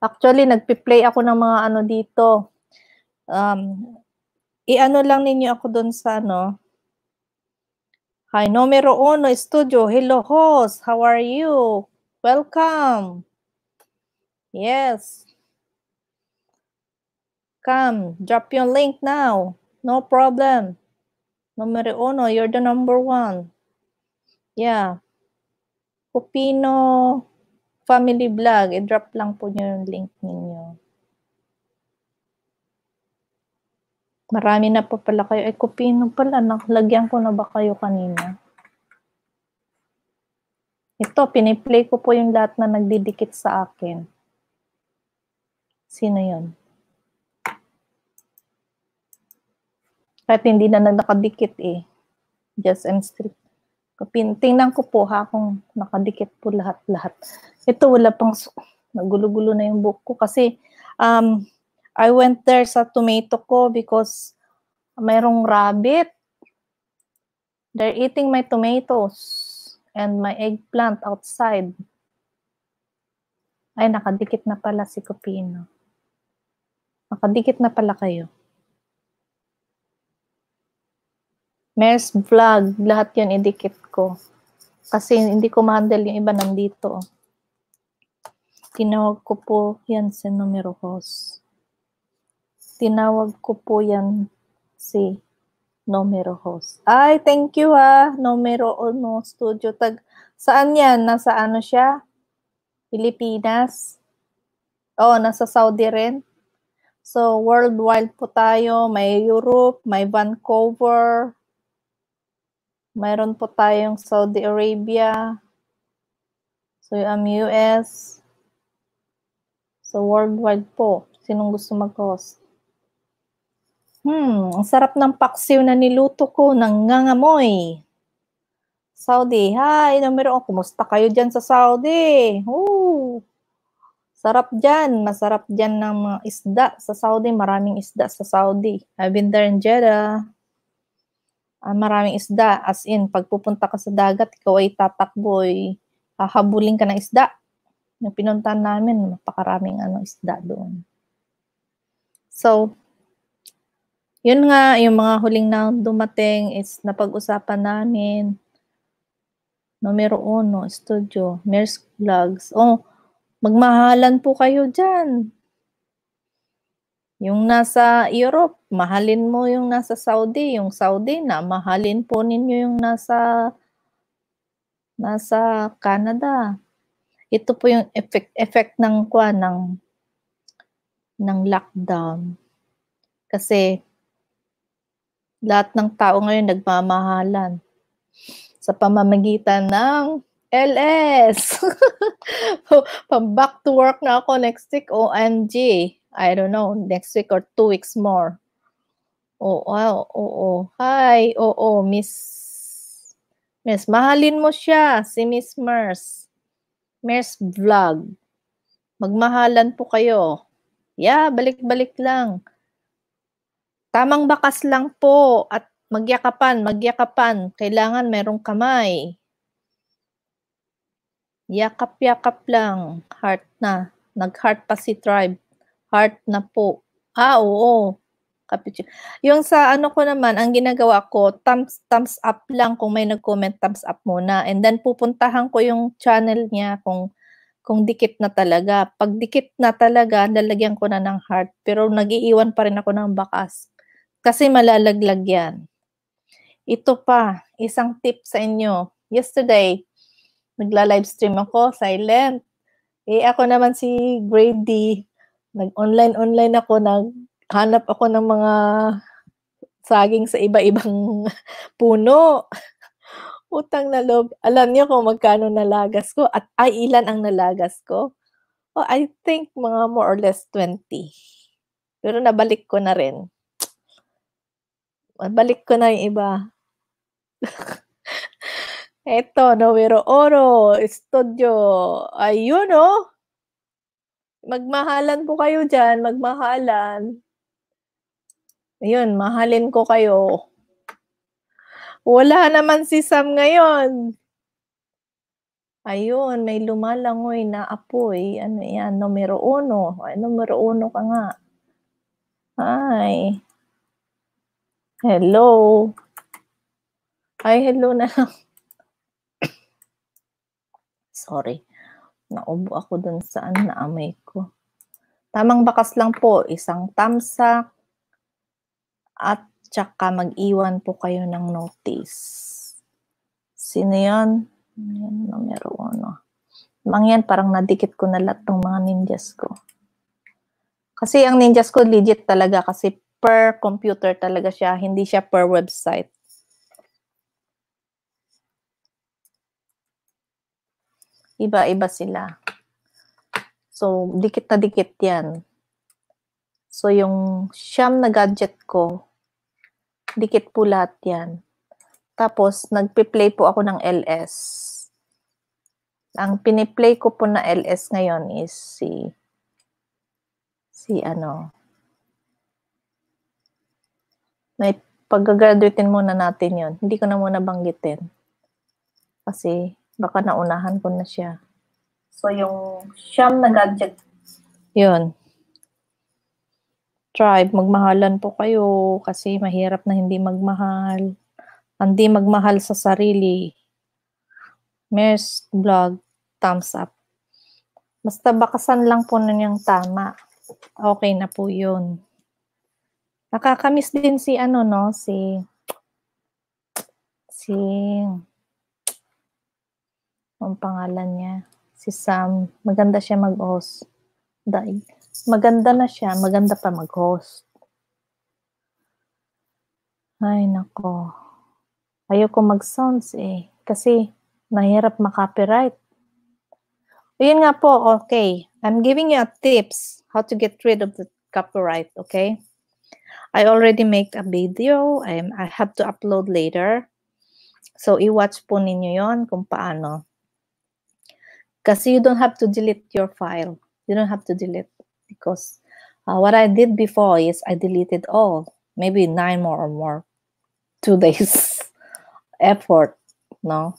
Actually, nagpi-play ako ng mga ano dito, um, i-ano lang ninyo ako doon sa ano. Hi, numero uno, studio. Hello, host. How are you? Welcome. Yes. Come, drop your link now. No problem. Numero uno, you're the number one. Yeah. Pupino Family Vlog. I-drop lang po nyo yung link ninyo. Marami na po pala kayo. Eh, kupino pala. Nakalagyan ko na ba kayo kanina? Ito, piniplay ko po yung lahat na nagdidikit sa akin. Sino yon? Kahit hindi na nakadikit eh. Just I'm strict. Tingnan ko po ha kung nakadikit po lahat-lahat. Ito wala pang... Nagulo-gulo na yung book ko kasi um, I went there sa tomato ko because mayroong rabbit. They're eating my tomatoes and my eggplant outside. Ay, nakadikit na pala si Copino. Nakadikit na pala kayo. Mayor's vlog, lahat yun idikit ko. Kasi hindi ko ma-handle yung iba nandito. Tinawag ko po yan sa numero host. Tinawag ko po yan si Numero Host. Ay, thank you ha, Numero Ono Studio. Tag, saan yan? Nasa ano siya? Pilipinas? Oo, oh, nasa Saudi rin. So, worldwide po tayo. May Europe, may Vancouver, mayroon po tayong Saudi Arabia. So, yung US. So, worldwide po. Sinong gusto mag-host? Hmm, ang sarap ng paksiw na niluto ko, nangangamoy. Saudi, hi, numero oh, kumusta kayo dyan sa Saudi? Ooh, sarap dyan, masarap dyan ng mga isda sa Saudi, maraming isda sa Saudi. I've been there in Jeddah. Uh, maraming isda, as in, pagpupunta ka sa dagat, ikaw ay tatakboy, hahabulin ka ng isda. Yung pinuntahan namin, napakaraming ano, isda doon. So, yun nga, yung mga huling na dumating is napag-usapan namin. Numero uno, studio, Mears Vlogs. Oh, magmahalan po kayo dyan. Yung nasa Europe, mahalin mo yung nasa Saudi. Yung Saudi na, mahalin po ninyo yung nasa nasa Canada. Ito po yung effect, effect ng kwa ng ng lockdown. Kasi lahat ng tao ngayon nagmamahalan sa pamamagitan ng LS. Pam back to work na ako next week. OMG. I don't know. Next week or two weeks more. Oo. Oh, wow. Oh, oh. Hi. Oh, oh. Miss Miss, mahalin mo siya. Si Miss Mers. Mers Vlog. Magmahalan po kayo. Yeah, balik-balik lang. Tamang bakas lang po at magyakapan, magyakapan. Kailangan merong kamay. Yakap-yakap lang. Heart na. Nag-heart pa si tribe. Heart na po. Ah, oo. Cappuccino. Yung sa ano ko naman, ang ginagawa ko, thumbs, thumbs up lang kung may nag-comment, thumbs up muna. And then pupuntahan ko yung channel niya kung kung dikit na talaga. Pag dikit na talaga, lalagyan ko na ng heart. Pero nagiiwan pa rin ako ng bakas. Kasi malalaglag yan. Ito pa, isang tip sa inyo. Yesterday, nagla-livestream ako, silent. Eh ako naman si Grady, nag-online-online ako, naghanap ako ng mga saging sa iba-ibang puno. Utang na loob. Alam niyo kung magkano nalagas ko at ay ilan ang nalagas ko? Oh, I think mga more or less 20. Pero nabalik ko na rin. Balik ko na yung iba. Eto, numero oro, studio. Ayun, oh. Magmahalan po kayo dyan, magmahalan. Ayun, mahalin ko kayo. Wala naman si Sam ngayon. Ayun, may lumalangoy na apoy. Ano yan? Numero uno. Ay, numero uno ka nga. Ay. Hello. Ay, hello na lang. Sorry. Naubo ako dun saan na amay ko. Tamang bakas lang po, isang tamsak at tsaka mag-iwan po kayo ng notice. Sino oh. yan? Yan, numero uno. Mangyan, parang nadikit ko na lahat ng mga ninjas ko. Kasi ang ninjas ko legit talaga kasi per computer talaga siya, hindi siya per website. Iba-iba sila. So, dikit na dikit yan. So, yung siyam na gadget ko, dikit po lahat yan. Tapos, nagpe-play po ako ng LS. Ang piniplay ko po na LS ngayon is si si ano may pag-graduatein muna natin yon. Hindi ko na muna banggitin. Kasi baka naunahan ko na siya. So yung siyam na gadget. Yun. Tribe, magmahalan po kayo kasi mahirap na hindi magmahal. Hindi magmahal sa sarili. Mers vlog, thumbs up. Basta bakasan lang po nun yung tama. Okay na po yun. Nakakamiss din si ano no, si si ang pangalan niya, si Sam. Maganda siya mag-host. Dai. maganda na siya, maganda pa mag-host. Ay nako. Ayoko mag-sounds eh kasi mahirap makapiright. Ayun nga po, okay. I'm giving you a tips how to get rid of the copyright, okay? I already made a video. Um, I have to upload later. So, i-watch po ninyo yon kung paano. Kasi you don't have to delete your file. You don't have to delete because uh, what I did before is I deleted all, maybe nine more or more, two days effort, no?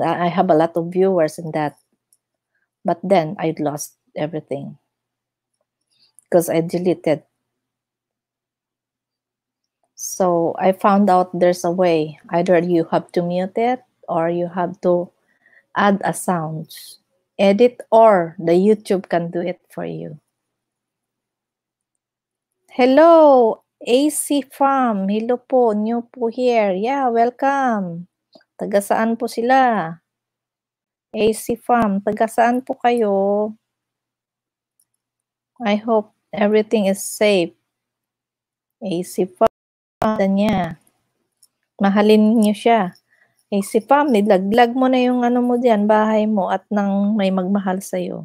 I have a lot of viewers in that. But then I lost everything because I deleted so I found out there's a way. Either you have to mute it or you have to add a sound, edit, or the YouTube can do it for you. Hello, AC Farm. Hello po, new po here. Yeah, welcome. Taga po sila? AC Farm, taga po kayo? I hope everything is safe. AC Farm. pangalan niya. Mahalin niyo siya. Eh, si Pam, nilaglag mo na yung ano mo diyan, bahay mo, at nang may magmahal iyo.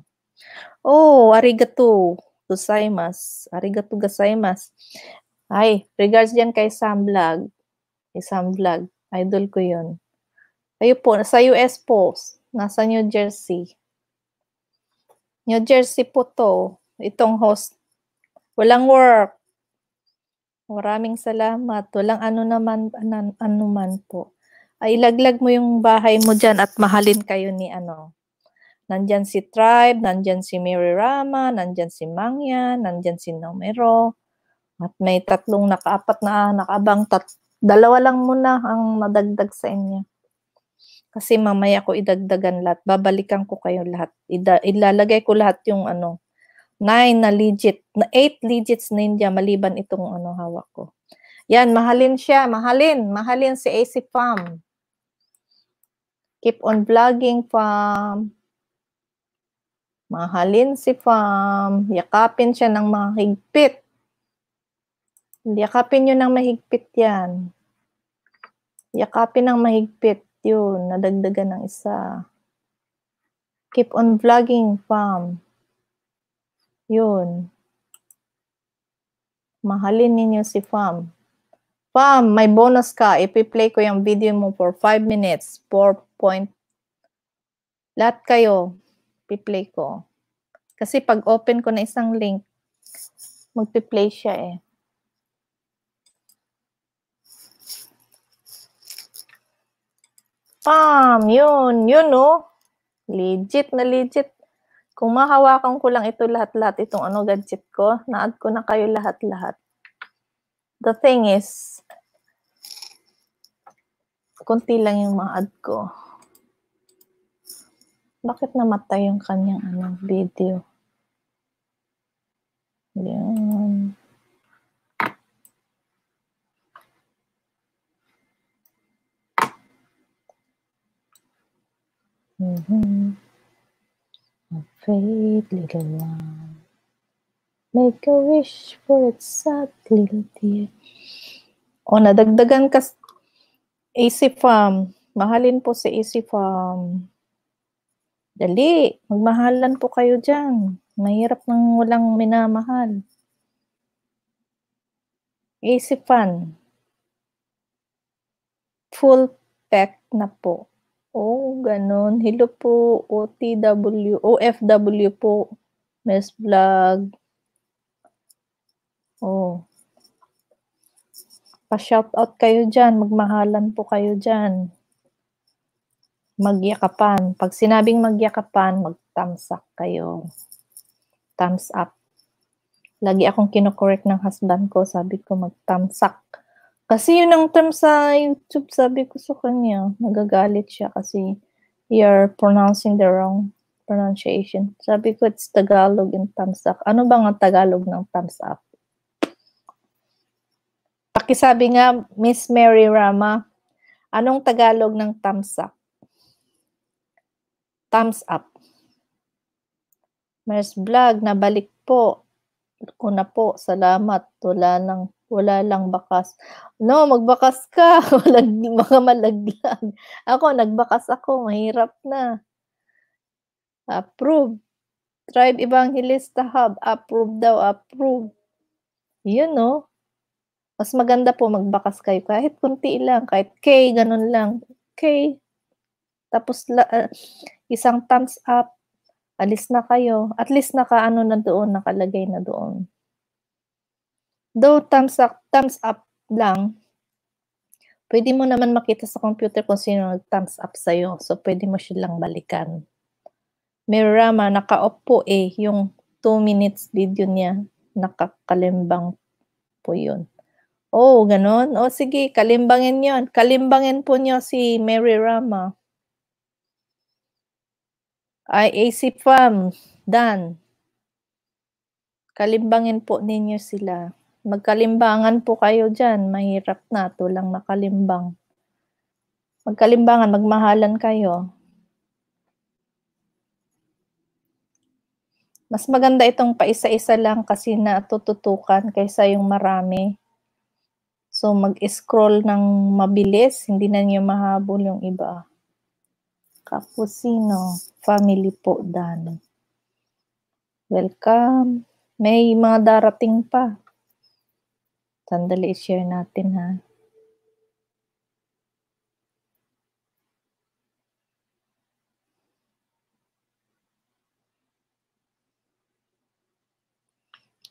Oh, arigato gozaimasu. Arigato gozaimasu. Ay, regards diyan kay Sam Vlog. Kay Sam Vlog. Idol ko yun. Kayo po, sa US po. Nasa New Jersey. New Jersey po to. Itong host. Walang work. Maraming salamat. Walang ano naman, anan, ano man po. Ay, ilaglag mo yung bahay mo dyan at mahalin kayo ni ano. Nandyan si Tribe, nandyan si Mary Rama, nandyan si Mangya, nandyan si Nomero. At may tatlong nakaapat na nakabang tat dalawa lang muna ang madagdag sa inyo. Kasi mamaya ko idagdagan lahat. Babalikan ko kayo lahat. Ida, ilalagay ko lahat yung ano, 9 na legit, na 8 legits ninja maliban itong ano hawak ko. Yan, mahalin siya, mahalin, mahalin si AC Farm. Keep on vlogging, Farm. Mahalin si Farm. Yakapin siya ng mga higpit. Yakapin nyo ng mahigpit yan. Yakapin ng mahigpit. Yun, nadagdagan ng isa. Keep on vlogging, Farm. Yun. Mahalin ninyo si Fam. Fam, may bonus ka. Ipi-play ko yung video mo for 5 minutes. 4 point. Lahat kayo, ipi-play ko. Kasi pag open ko na isang link, magpi-play siya eh. Pam, yun, yun oh. Legit na legit kung mahawakan ko lang ito lahat-lahat itong ano gadget ko, na-add ko na kayo lahat-lahat. The thing is, konti lang yung ma-add ko. Bakit namatay yung kanyang ano, video? Yan. Mm-hmm afraid little one. Make a wish for its sad little dear. O, oh, nadagdagan ka Farm. Mahalin po si Isifam. Dali, magmahalan po kayo dyan. Mahirap nang walang minamahal. Isipan. Full pack na po. Oh, ganun. Hello po, OTW, OFW po, Miss Vlog. Oh. Pa-shoutout kayo dyan, magmahalan po kayo dyan. Magyakapan. Pag sinabing magyakapan, mag-thumbs up kayo. Thumbs up. Lagi akong kinokorek ng husband ko, sabi ko mag-thumbs up. Kasi yun ang term sa YouTube, sabi ko sa kanya. Nagagalit siya kasi you're pronouncing the wrong pronunciation. Sabi ko, it's Tagalog and thumbs up. Ano ba ang Tagalog ng thumbs up? Pakisabi nga, Miss Mary Rama, anong Tagalog ng thumbs up? Thumbs up. Mers Vlog, nabalik po. Ko na po, salamat. Wala nang wala lang bakas. No, magbakas ka. Malag, mga malaglag. Ako, nagbakas ako. Mahirap na. Approve. Tribe Evangelista Hub. Approve daw. Approve. Yun, no? Mas maganda po magbakas kayo. Kahit kunti lang. Kahit K, ganun lang. K. Tapos, la, uh, isang thumbs up. Alis na kayo. At least naka ano na doon, nakalagay na doon. Though thumbs up, thumbs up lang, pwede mo naman makita sa computer kung sino nag-thumbs up sa'yo. So, pwede mo silang balikan. Merama, naka-off po eh. Yung 2 minutes video niya, nakakalimbang po yun. Oh, ganon. O oh, sige, kalimbangin yon. Kalimbangin po niyo si Mary Rama. IAC Farm, done. Kalimbangin po ninyo sila. Magkalimbangan po kayo dyan. Mahirap na. lang makalimbang. Magkalimbangan, magmahalan kayo. Mas maganda itong paisa-isa lang kasi natututukan kaysa yung marami. So mag-scroll ng mabilis, hindi na niyo mahabol yung iba. Kapusino, family po, Dan. Welcome. May mga darating pa. Sandali i-share natin ha.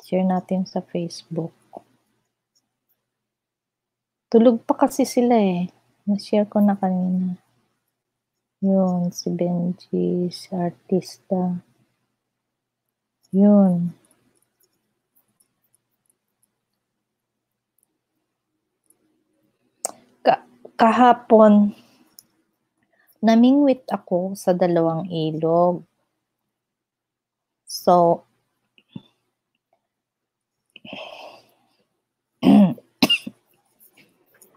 Share natin sa Facebook. Tulog pa kasi sila eh. Na-share ko na kanina. Yun, si Benji, si artista. Yun. kahapon, namingwit ako sa dalawang ilog. So,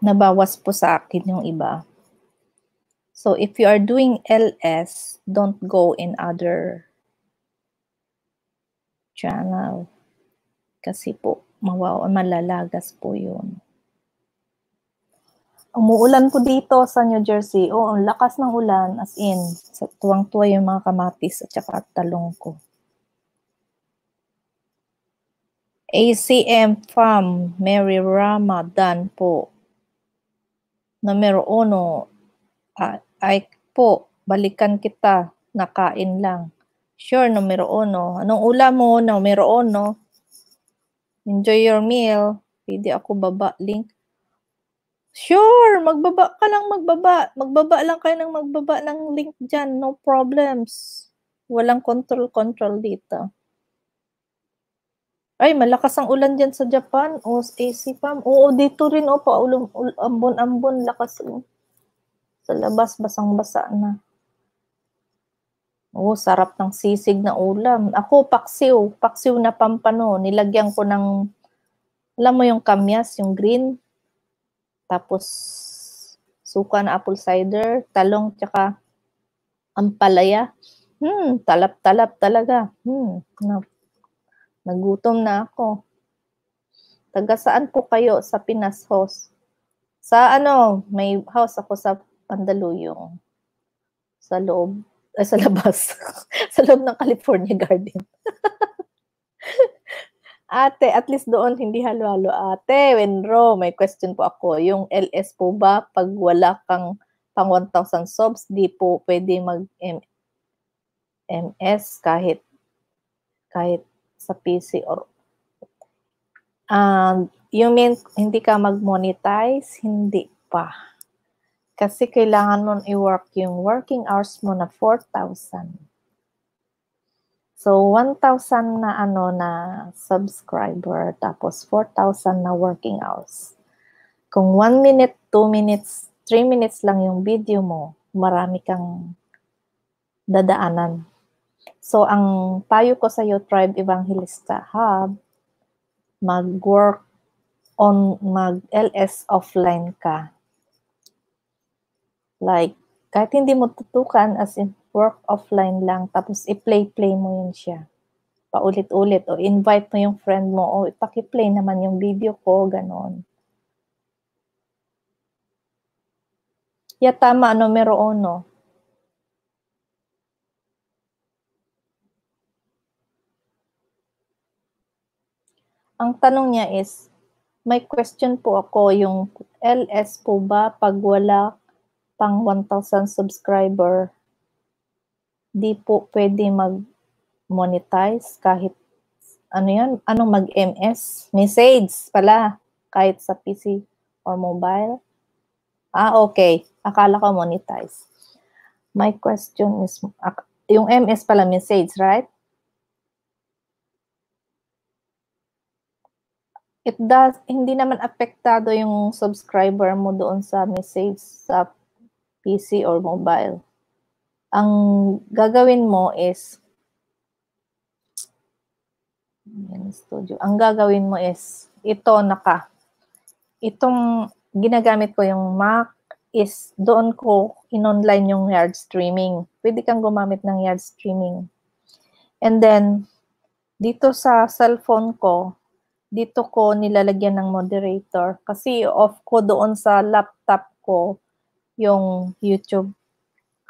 nabawas po sa akin yung iba. So, if you are doing LS, don't go in other channel. Kasi po, mawaw, malalagas po yun umuulan po dito sa New Jersey. Oo, oh, ang lakas ng ulan, as in. tuwang-tuwa yung mga kamatis at saka talong ko. ACM Farm, Mary Ramadan po. Numero uno, ay, ay po, balikan kita, nakain lang. Sure, numero uno. Anong ulam mo? Numero uno. Enjoy your meal. Pwede ako baba, link. Sure, magbaba ka lang magbaba. Magbaba lang kayo ng magbaba ng link dyan. No problems. Walang control-control dito. Ay, malakas ang ulan dyan sa Japan. O, AC Pam. Oo, dito rin. Opo, ulong, ul, ambon-ambon. Lakas. O. Sa labas, basang-basa na. Oo, sarap ng sisig na ulam. Ako, paksiw. Paksiw na pampano. Nilagyan ko ng, alam mo yung kamyas, yung green. Tapos, suka na apple cider, talong, tsaka ampalaya. Hmm, talap-talap talaga. Hmm, na, nagutom na ako. Taga saan po kayo sa Pinas host? Sa ano, may house ako sa Pandaluyong. Sa loob, eh, sa labas. sa loob ng California Garden. Ate, at least doon hindi halo-halo. Ate, Wenro, may question po ako. Yung LS po ba pag wala kang pang 1,000 subs, di po pwede mag MS kahit kahit sa PC or um, you mean hindi ka mag-monetize? Hindi pa. Kasi kailangan mo i-work yung working hours mo na 4,000. So, 1,000 na ano na subscriber, tapos 4,000 na working hours. Kung 1 minute, 2 minutes, 3 minutes lang yung video mo, marami kang dadaanan. So, ang payo ko sa iyo, Tribe Evangelista Hub, mag-work on, mag-LS offline ka. Like, kahit hindi mo tutukan, as in, work offline lang, tapos i-play-play mo yun siya. Paulit-ulit. O invite mo yung friend mo, o ipaki-play naman yung video ko, ganon. yata tama, numero uno. Ang tanong niya is, may question po ako, yung LS po ba pag wala pang 1,000 subscriber, di po pwede mag-monetize kahit ano yan, anong mag-MS? Message pala, kahit sa PC or mobile. Ah, okay. Akala ko monetize. My question is, yung MS pala message, right? It does, hindi naman apektado yung subscriber mo doon sa message sa PC or mobile ang gagawin mo is yan, studio. Ang gagawin mo is ito naka itong ginagamit ko yung Mac is doon ko in-online yung yard streaming. Pwede kang gumamit ng yard streaming. And then, dito sa cellphone ko, dito ko nilalagyan ng moderator. Kasi off ko doon sa laptop ko yung YouTube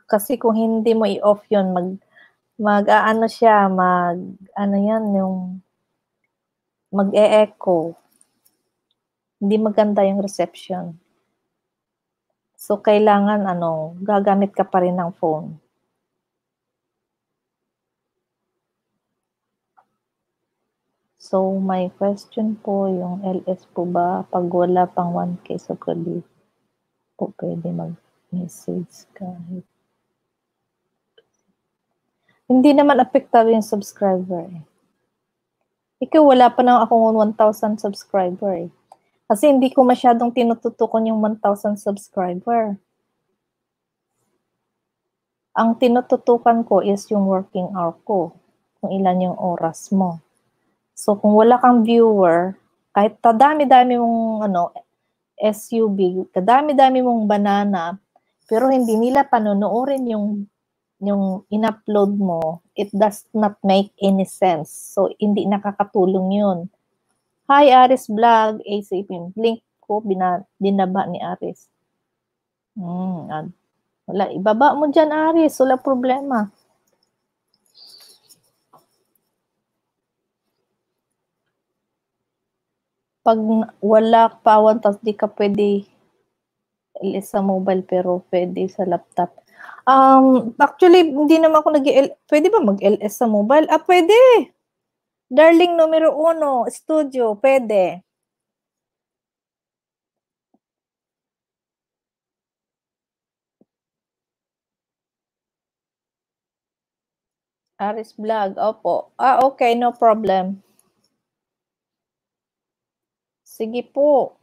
kasi kung hindi mo i-off 'yon mag mag-aano siya, mag ano 'yan yung mag-e-echo. Hindi maganda yung reception. So kailangan ano, gagamit ka pa rin ng phone. So, my question po, yung LS po ba, pag wala pang 1K so, kundi po pwede mag-message kahit hindi naman apektado yung subscriber. Eh. Ikaw, wala pa na akong 1,000 subscriber eh. Kasi hindi ko masyadong tinututukan yung 1,000 subscriber. Ang tinututukan ko is yung working hour ko. Kung ilan yung oras mo. So, kung wala kang viewer, kahit tadami dami mong ano, SUB, kadami-dami mong banana, pero hindi nila panonoodin yung yung in-upload mo, it does not make any sense. So, hindi nakakatulong yun. Hi, Aris Vlog, ACPM. Link ko, bina, binaba ni Aris. Mm, wala, ibaba mo dyan, Aris. Wala problema. Pag wala pawan, tapos di ka pwede sa mobile pero pwede sa laptop Um, actually, hindi naman ako nag Pwede ba mag-LS sa mobile? Ah, pwede! Darling numero uno, studio, pwede. Aris Vlog, opo. Ah, okay, no problem. Sige po.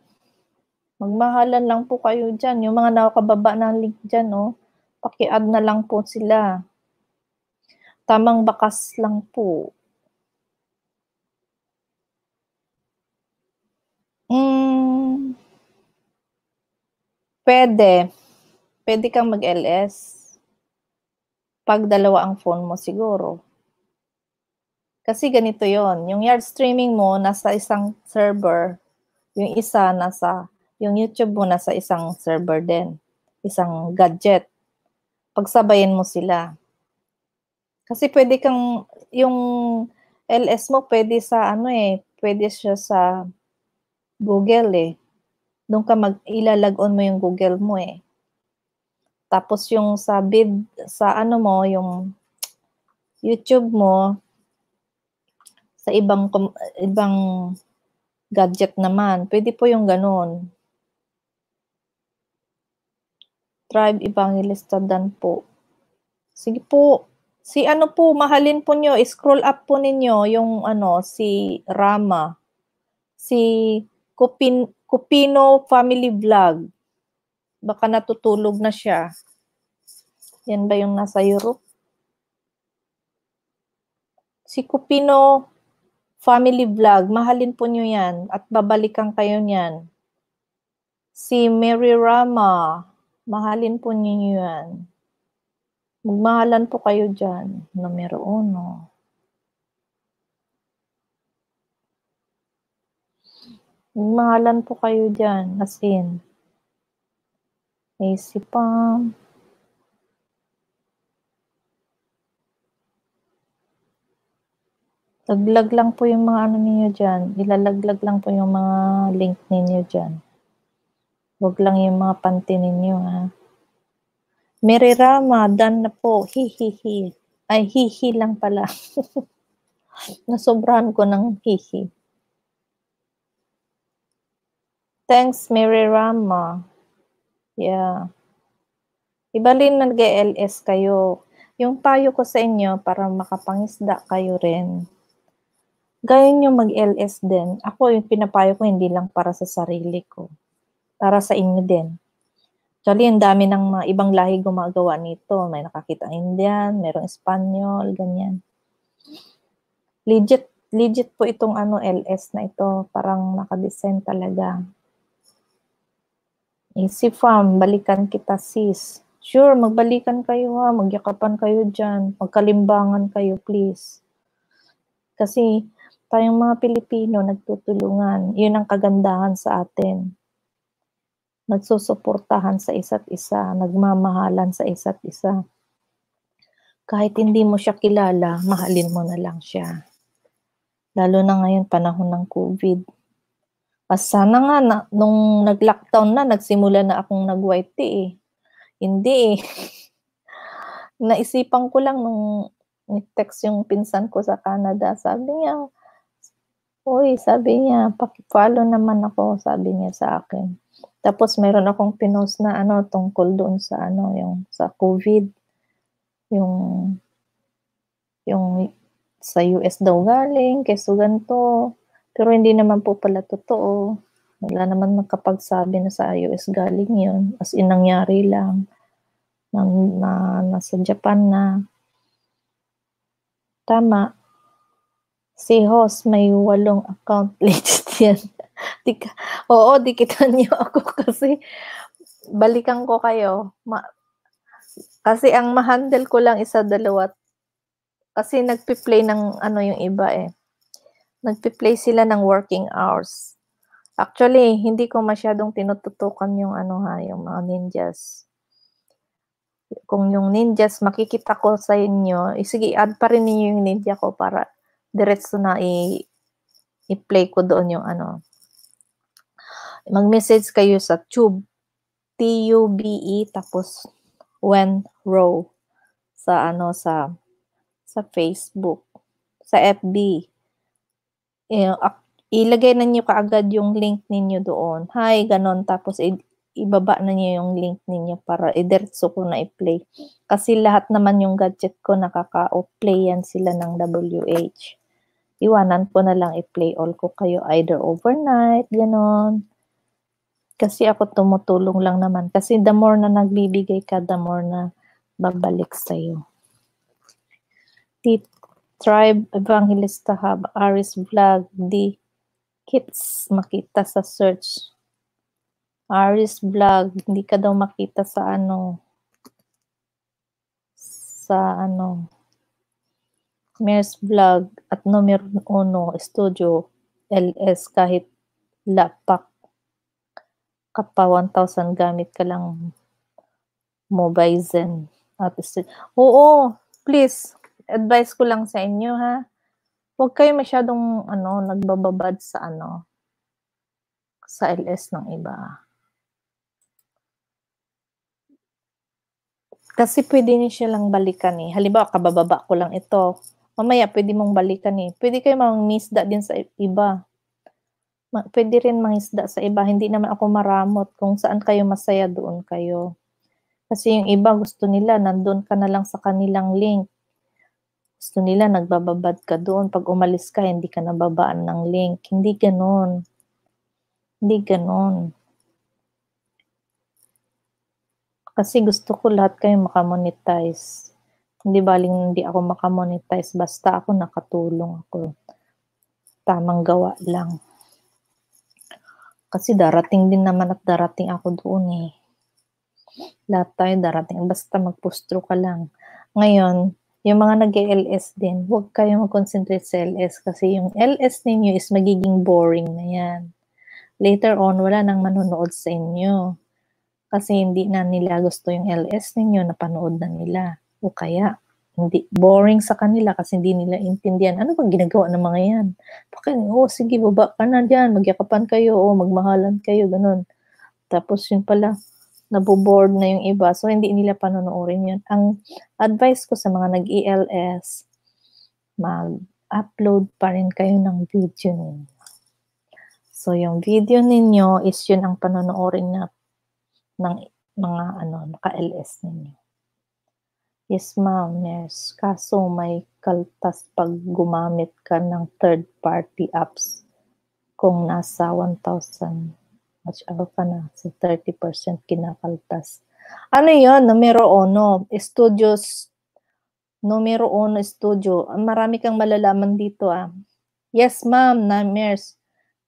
Magmahalan lang po kayo dyan. Yung mga nakakababa ng link dyan, oh. Paki-add na lang po sila. Tamang bakas lang po. Mm, pwede. Pwede kang mag-LS. Pag dalawa ang phone mo siguro. Kasi ganito yon Yung yard streaming mo, nasa isang server. Yung isa, nasa, yung YouTube mo, nasa isang server din. Isang gadget pagsabayin mo sila. Kasi pwede kang, yung LS mo pwede sa ano eh, pwede siya sa Google eh. Doon ka mag, ilalagon mo yung Google mo eh. Tapos yung sa bid, sa ano mo, yung YouTube mo, sa ibang, ibang gadget naman, pwede po yung ganun. Tribe Evangelista Dan po. Sige po. Si ano po, mahalin po nyo, scroll up po ninyo yung ano, si Rama. Si Kupin, Kupino Family Vlog. Baka natutulog na siya. Yan ba yung nasa Europe? Si Kupino Family Vlog, mahalin po nyo yan at babalikan kayo niyan. Si Mary Rama, Mahalin po ninyo yan. Magmahalan po kayo dyan. Numero uno. Magmahalan po kayo dyan. As in. Naisipan. Laglag lang po yung mga ano ninyo dyan. Ilalaglag lang po yung mga link ninyo dyan. Huwag lang yung mga panty ninyo, ha? Merirama, done na po. Hihihi. Ay, hihi lang pala. Nasobrahan ko ng hihi. Thanks, Mary Rama. Yeah. Ibalin nag-LS kayo. Yung payo ko sa inyo para makapangisda kayo rin. Gayon nyo mag-LS din. Ako yung pinapayo ko hindi lang para sa sarili ko para sa inyo din. Actually, ang dami ng mga ibang lahi gumagawa nito. May nakakita Indian, mayroong Espanyol, ganyan. Legit, legit po itong ano LS na ito. Parang nakadesign talaga. Eh, si balikan kita sis. Sure, magbalikan kayo ha. Magyakapan kayo dyan. Magkalimbangan kayo, please. Kasi tayong mga Pilipino nagtutulungan. Yun ang kagandahan sa atin nagsusuportahan sa isa't isa, nagmamahalan sa isa't isa. Kahit hindi mo siya kilala, mahalin mo na lang siya. Lalo na ngayon, panahon ng COVID. Mas sana nga, na, nung nag-lockdown na, nagsimula na akong nag-white tea eh. Hindi eh. Naisipan ko lang nung text yung pinsan ko sa Canada, sabi niya, Uy, sabi niya, paki-follow naman ako, sabi niya sa akin tapos meron akong pinos na ano tungkol doon sa ano yung sa COVID yung yung sa US daw galing, keso ganito. Pero hindi naman po pala totoo. Wala naman nakapagsabi na sa US galing yon As in, nangyari lang. Na, na, nasa Japan na. Tama. Si host may walong account legit yan di, oo, dikitan niyo ako kasi balikan ko kayo. Ma- kasi ang ma-handle ko lang isa dalawa. Kasi nagpi-play ng ano yung iba eh. Nagpi-play sila ng working hours. Actually, hindi ko masyadong tinututukan yung ano ha, yung mga ninjas. Kung yung ninjas makikita ko sa inyo, eh, sige, add pa rin niyo yung ninja ko para diretso na i- i-play ko doon yung ano, mag-message kayo sa tube, T-U-B-E, tapos when row sa ano sa sa Facebook, sa FB. Eh, ilagay na niyo kaagad yung link ninyo doon. Hi, ganon. Tapos ibaba na niyo yung link ninyo para idiretso ko na i-play. Kasi lahat naman yung gadget ko nakaka-play yan sila ng WH. Iwanan po na lang i-play all ko kayo either overnight, ganon. Kasi ako tumutulong lang naman. Kasi the more na nagbibigay ka, the more na babalik sa'yo. The Tribe Evangelista Hub, Aris Vlog, The Kits, makita sa search. Aris Vlog, hindi ka daw makita sa ano, sa ano, Mares Vlog at numero uno, Studio LS kahit lapak kapa 1,000 gamit ka lang mobile zen. Oo, please, advice ko lang sa inyo ha. Huwag kayo masyadong ano, nagbababad sa ano, sa LS ng iba. Kasi pwede niyo siya lang balikan eh. Halimbawa, kabababa ko lang ito. Mamaya, pwede mong balikan eh. Pwede kayo mamang-misda din sa iba pwede rin mangisda sa iba. Hindi naman ako maramot. Kung saan kayo masaya, doon kayo. Kasi yung iba gusto nila, nandun ka na lang sa kanilang link. Gusto nila, nagbababad ka doon. Pag umalis ka, hindi ka nababaan ng link. Hindi ganon. Hindi ganon. Kasi gusto ko lahat kayo makamonetize. Hindi baling hindi ako makamonetize. Basta ako nakatulong ako. Tamang gawa lang. Kasi darating din naman at darating ako doon eh. Lahat tayo darating. Basta magpustro ka lang. Ngayon, yung mga nag ls din, huwag kayong mag-concentrate sa LS kasi yung LS ninyo is magiging boring na yan. Later on, wala nang manonood sa inyo. Kasi hindi na nila gusto yung LS ninyo, panood na nila. O kaya, hindi boring sa kanila kasi hindi nila intindihan. Ano bang ginagawa ng mga yan? Bakit, oh, sige, baba ka na diyan magyakapan kayo, o oh, magmahalan kayo, ganun. Tapos yun pala, naboboard na yung iba. So, hindi nila panonoodin yun. Ang advice ko sa mga nag-ELS, mag-upload pa rin kayo ng video ninyo. So, yung video ninyo is yun ang panonoodin na ng mga ano, naka-LS ninyo. Yes, ma'am. Yes. Kaso may kaltas pag gumamit ka ng third-party apps kung nasa 1,000 much ano ka na, sa 30% kinakaltas. Ano yon Numero uno. studios, numero uno studio. Marami kang malalaman dito ah. Yes, ma'am, namers.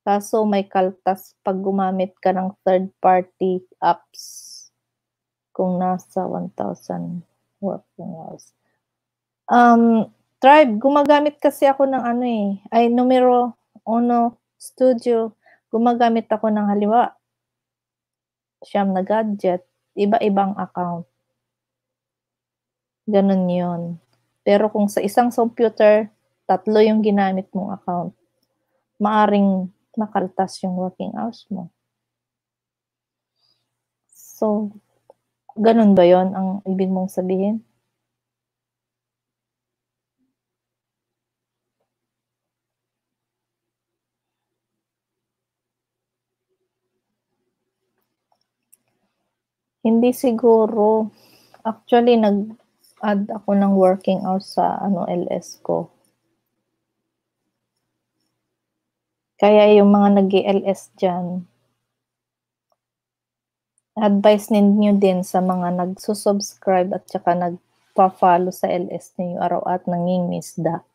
Kaso may kaltas pag gumamit ka ng third-party apps kung nasa 1,000 working hours. Um, tribe, gumagamit kasi ako ng ano eh, ay numero, uno, studio, gumagamit ako ng haliwa, siyam na gadget, iba-ibang account. Ganun yon. Pero kung sa isang computer, tatlo yung ginamit mong account, maaring makaltas yung working hours mo. So, Ganun ba yon ang ibig mong sabihin? Hindi siguro. Actually, nag-add ako ng working out sa ano LS ko. Kaya yung mga nag-LS dyan, advice ninyo din sa mga nagsusubscribe at saka nagpa-follow sa LS ninyo araw at nangingisda.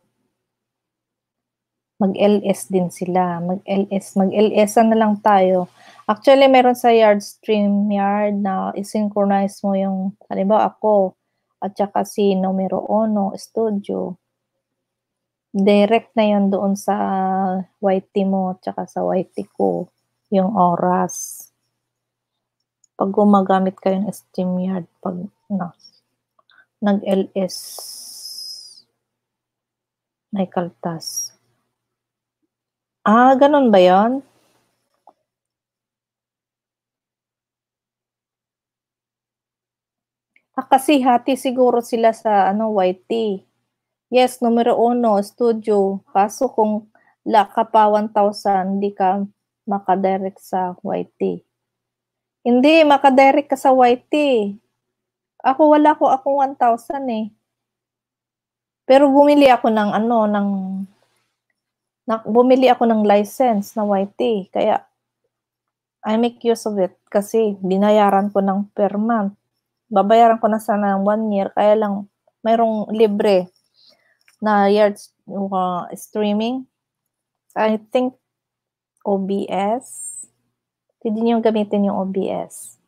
Mag-LS din sila. Mag-LS. Mag-LS na lang tayo. Actually, meron sa yard stream yard na isynchronize mo yung, halimbawa ako, at saka si numero ono studio. Direct na yon doon sa YT mo at saka sa YT ko yung oras pag gumagamit kayo ng Yard, pag no, nag-LS may kaltas. Ah, ganun ba yon? Ah, kasi hati siguro sila sa ano YT. Yes, numero uno, studio. Kaso kung laka pa 1,000, hindi ka makadirect sa YT. Hindi, makadirect ka sa YT. Eh. Ako wala ko akong 1,000 eh. Pero bumili ako ng ano, ng na, bumili ako ng license na YT. Eh. Kaya, I make use of it kasi binayaran ko ng per month. Babayaran ko na sana ng one year. Kaya lang, mayroong libre na yard uh, streaming. I think OBS pwede nyo gamitin yung OBS.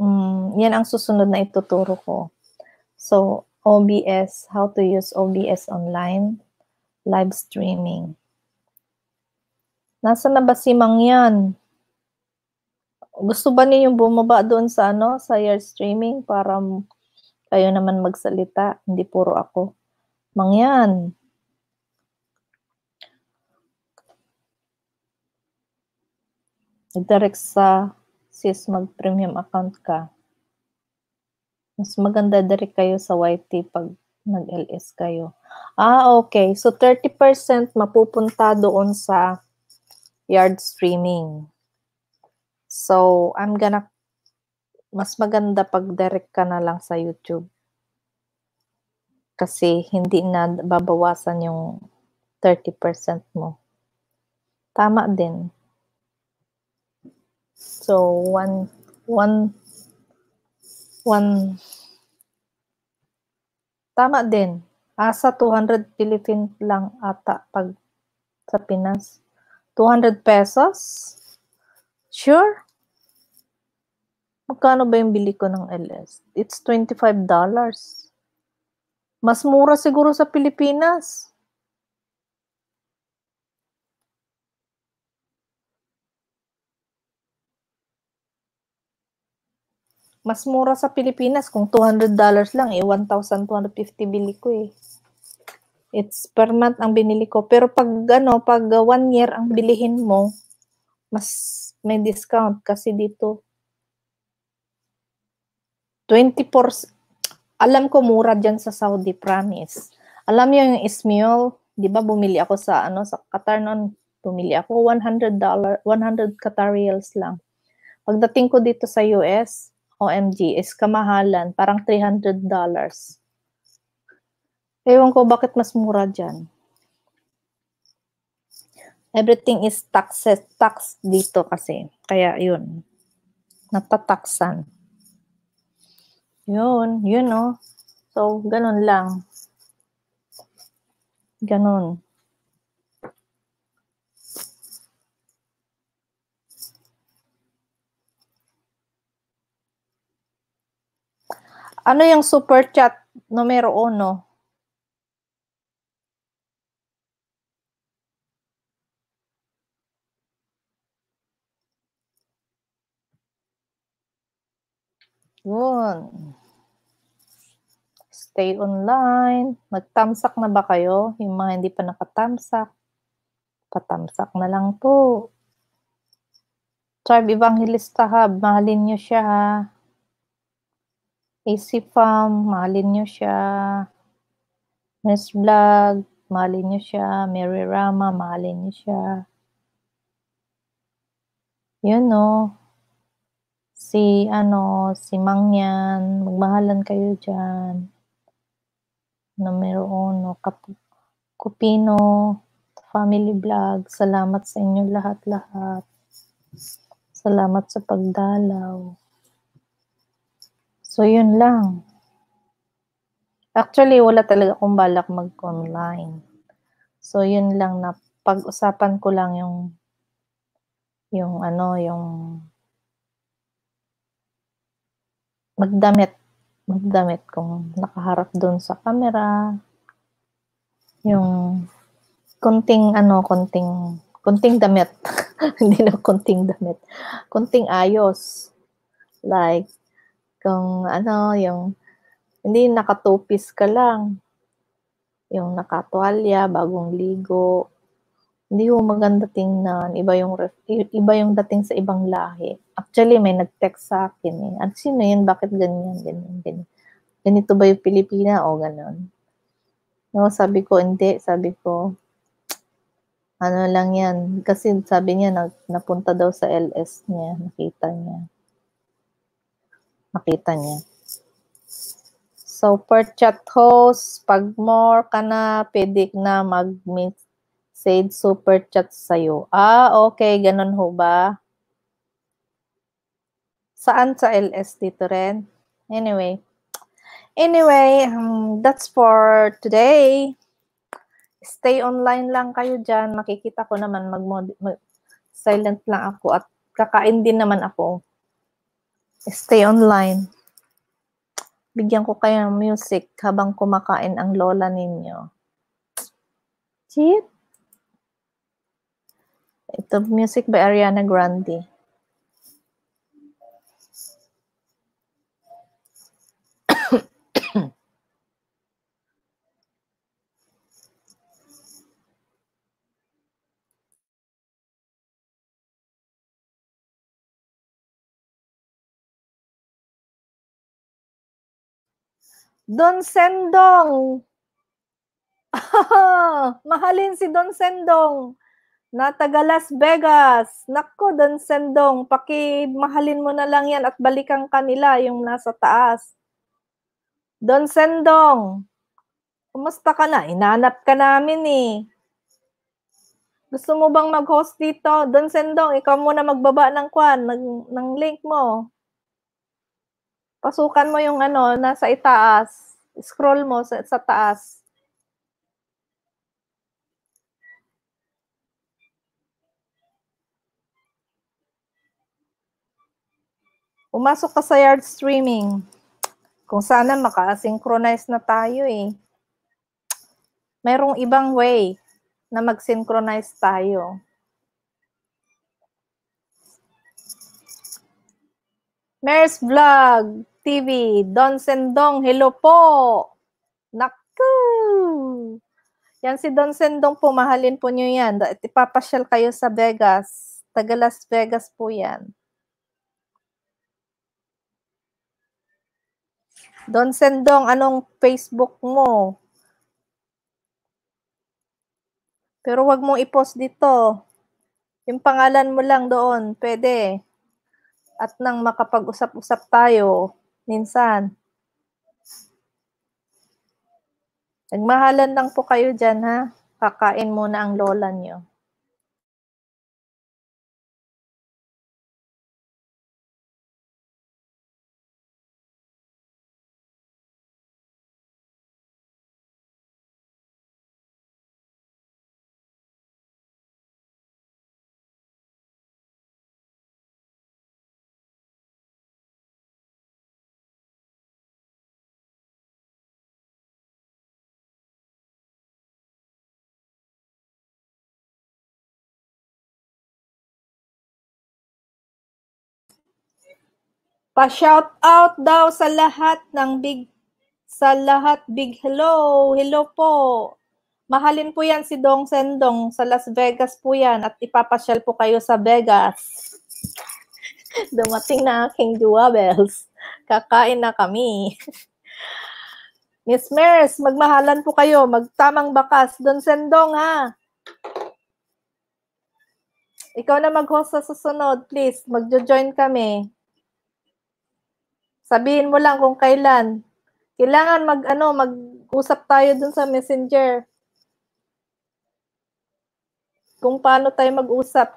Mm, yan ang susunod na ituturo ko. So, OBS, how to use OBS online, live streaming. Nasaan na ba si Mang yan? Gusto ba ninyong bumaba doon sa ano, sa your streaming para kayo naman magsalita, hindi puro ako. Mangyan, direct sa sis mag-premium account ka, mas maganda direct kayo sa YT pag nag-LS kayo. Ah, okay. So, 30% mapupunta doon sa yard streaming. So, I'm gonna, mas maganda pag direct ka na lang sa YouTube. Kasi hindi na babawasan yung 30% mo. Tama din. So one one one Tama din. Asa 200 Philippine lang ata pag sa Pinas. 200 pesos? Sure. Magkano ba yung bili ko ng LS? It's $25. Mas mura siguro sa Pilipinas. Mas mura sa Pilipinas kung $200 dollars lang eh 1,250 bili ko eh. It's per month ang binili ko. Pero pag ano, pag uh, one year ang bilihin mo, mas may discount kasi dito 24 alam ko mura diyan sa Saudi promise. Alam niyo yung Ismail, 'di ba bumili ako sa ano sa Qatar noon, bumili ako $100 100 Qatar reals lang. Pagdating ko dito sa US, OMG, is kamahalan, parang $300. Ewan ko bakit mas mura dyan. Everything is taxes, tax dito kasi. Kaya yun, natataksan. Yun, yun no. Oh. So, ganun lang. Ganun. Ano yung super chat numero uno? Yun. Stay online. Nagtamsak na ba kayo? Yung mga hindi pa nakatamsak, patamsak na lang po. Tribe Evangelista Hub, mahalin nyo siya ha. AC Farm, um, mahalin nyo siya. Miss Vlog, mahalin nyo siya. Mary Rama, mahalin nyo siya. Yun no. Si ano, si Mangyan, magmahalan kayo dyan. Numero uno, Kapu Kupino, Family Vlog, salamat sa inyo lahat-lahat. Salamat sa pagdalaw. So, yun lang. Actually, wala talaga akong balak mag-online. So, yun lang na pag-usapan ko lang yung yung ano, yung magdamit. Magdamit kung nakaharap doon sa camera. Yung konting ano, konting konting damit. Hindi na konting damit. Konting ayos. Like kung ano, yung hindi nakatupis ka lang. Yung nakatwalya, bagong ligo. Hindi ho maganda tingnan. Iba yung, iba yung dating sa ibang lahi. Actually, may nag-text sa akin eh. At sino yun? Bakit ganyan, ganyan, ganyan? Ganito ba yung Pilipina? O ganun. No, sabi ko, hindi. Sabi ko, ano lang yan. Kasi sabi niya, na, napunta daw sa LS niya. Nakita niya. Makita niya. So, per chat host, pag more ka na, pwede na mag-message super chat sa'yo. Ah, okay. Ganun ho ba? Saan sa LS dito rin? Anyway. Anyway, um, that's for today. Stay online lang kayo dyan. Makikita ko naman, mag, mag silent lang ako at kakain din naman ako. Stay online. Bigyan ko kayo ng music habang kumakain ang lola ninyo. Cheat. Ito, music by Ariana Grande. Don Sendong. Mahalin si Don Sendong na taga Las Vegas. Nako, Don Sendong, pakimahalin mo na lang yan at balikan kanila yung nasa taas. Don Sendong, kumusta ka na? Inanap ka namin eh. Gusto mo bang mag-host dito? Don Sendong, ikaw muna magbaba ng kwan, ng, ng link mo. Pasukan mo yung ano, nasa itaas. Scroll mo sa, sa taas. Umasok ka sa yard streaming. Kung sana maka-synchronize na tayo eh. Mayroong ibang way na mag-synchronize tayo. Mers Vlog TV, Don Sendong, hello po. Naku! Yan si Don Sendong po, mahalin po nyo yan. Ipapasyal kayo sa Vegas. Taga Las Vegas po yan. Don Sendong, anong Facebook mo? Pero wag mo i-post dito. Yung pangalan mo lang doon, pwede at nang makapag-usap-usap tayo minsan. Nagmahalan lang po kayo dyan ha. Kakain muna ang lola niyo. Pa-shout out daw sa lahat ng big sa lahat big hello, hello po. Mahalin po yan si Dong Sendong sa Las Vegas po yan at ipapasyal po kayo sa Vegas. Dumating na aking jewels. Kakain na kami. Miss Mers, magmahalan po kayo. Magtamang bakas. Don Sendong ha. Ikaw na mag-host sa susunod, please. Magjo-join kami. Sabihin mo lang kung kailan. Kailangan mag ano, mag-usap tayo dun sa Messenger. Kung paano tayo mag-usap.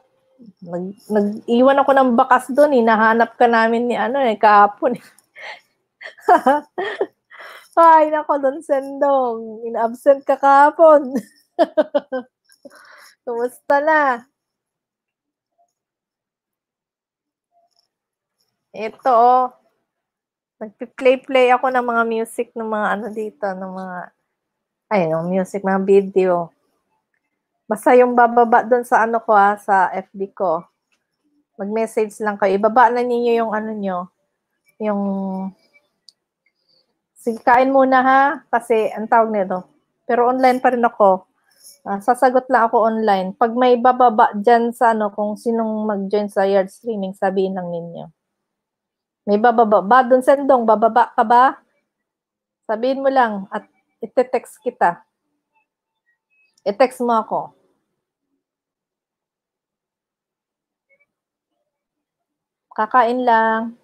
Nag, nag-iwan ako ng bakas doon, hinahanap ka namin ni ano eh, kahapon. Ay, nako, Don Sendong. In-absent ka kahapon. Kumusta na? Ito, oh. Nagpi-play-play ako ng mga music ng mga ano dito, ng mga, ayun, ng music, mga video. Basta yung bababa doon sa ano ko ha, ah, sa FB ko. Mag-message lang kayo. Ibaba na ninyo yung ano nyo, yung, sige, kain muna ha, kasi ang tawag nito. Pero online pa rin ako. Uh, sasagot lang ako online. Pag may bababa dyan sa ano, kung sinong mag-join sa yard streaming, sabihin lang ninyo. May bababa ba? Dun sendong, bababa ka ba? Sabihin mo lang at ite-text kita. I-text mo ako. Kakain lang.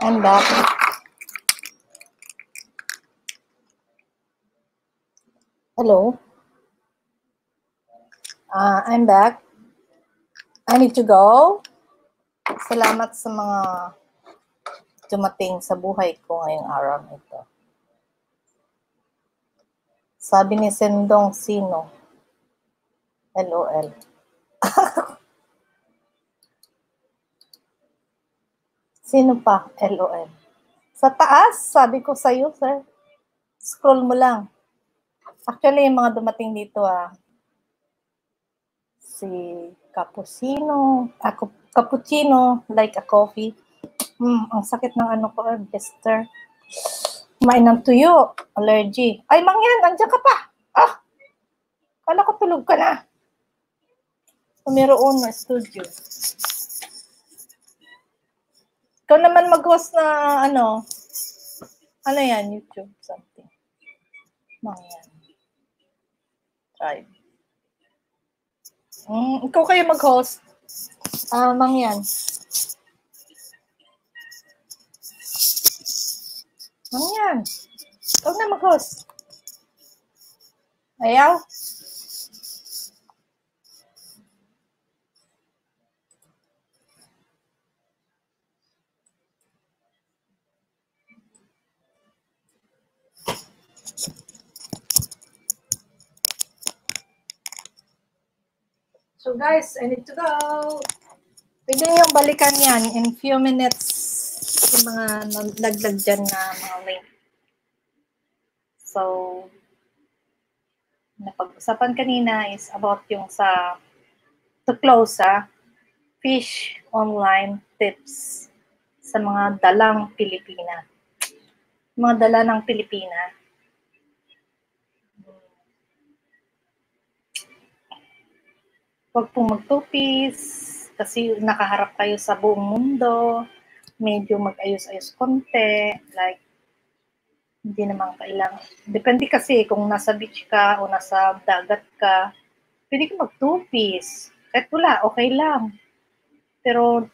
and Hello. Uh, I'm back. I need to go. Salamat sa mga dumating sa buhay ko ngayong araw ito. Sabi ni Sendong Sino, LOL. Sino pa? LOL. Sa taas, sabi ko sa iyo, sir. Scroll mo lang. Actually, yung mga dumating dito, ah, si Cappuccino, ako, ah, cappuccino, like a coffee. Mm, ang sakit ng ano ko, Esther. Eh, Kumain ng tuyo, allergy. Ay, mangyan, andyan ka pa. Ah, kala ko tulog ka na. Numero na studio. Ikaw naman mag-host na ano, ano yan, YouTube something. Mga yan. Try. Mm, ikaw kayo mag-host. Ah, uh, mang yan. Mang yan. Ikaw na mag-host. Ayaw? guys, I need to go. Pwede niyong balikan yan in few minutes yung mga naglag dyan na mga link. So, napag-usapan kanina is about yung sa to close ah, fish online tips sa mga dalang Pilipina. Mga dala ng Pilipina. Huwag pong magtupis kasi nakaharap kayo sa buong mundo, medyo mag-ayos-ayos konti, like, hindi naman kailangan. Depende kasi kung nasa beach ka o nasa dagat ka, pwede ka mag-two-piece. Kahit wala, okay lang. Pero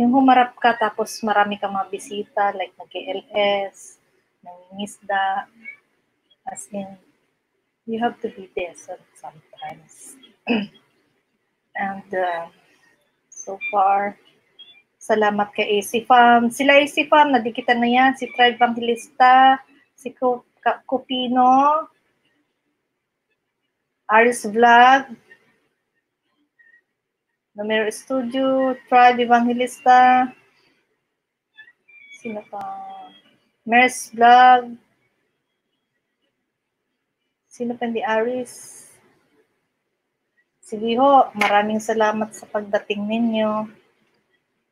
yung humarap ka tapos marami kang mga bisita, like nag-LS, nangingisda, as in, you have to be there sometimes. And uh, so far, salamat kay AC Farm. Sila AC Farm, nadikitan na yan. Si Tribe Evangelista, si Cupino, Aris Vlog, Numero Studio, Tribe Evangelista, sino pa? Mers Vlog, sino pa hindi Aris? Sige ho, maraming salamat sa pagdating ninyo.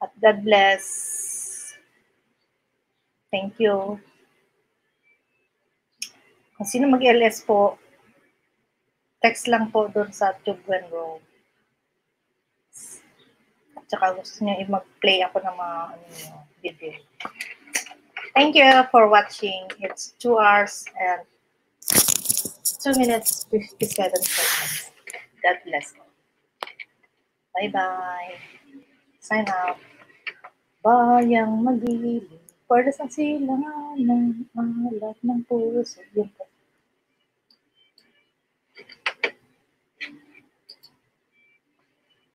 At God bless. Thank you. Kung sino mag-LS po, text lang po doon sa Tube Road. At saka gusto niya mag-play ako ng mga ano, video. Thank you for watching. It's 2 hours and 2 minutes 57 seconds. God bless you. Bye-bye. Sign up. Bayang mag-ibig, pardas ang silangan ng alat ng puso. Yung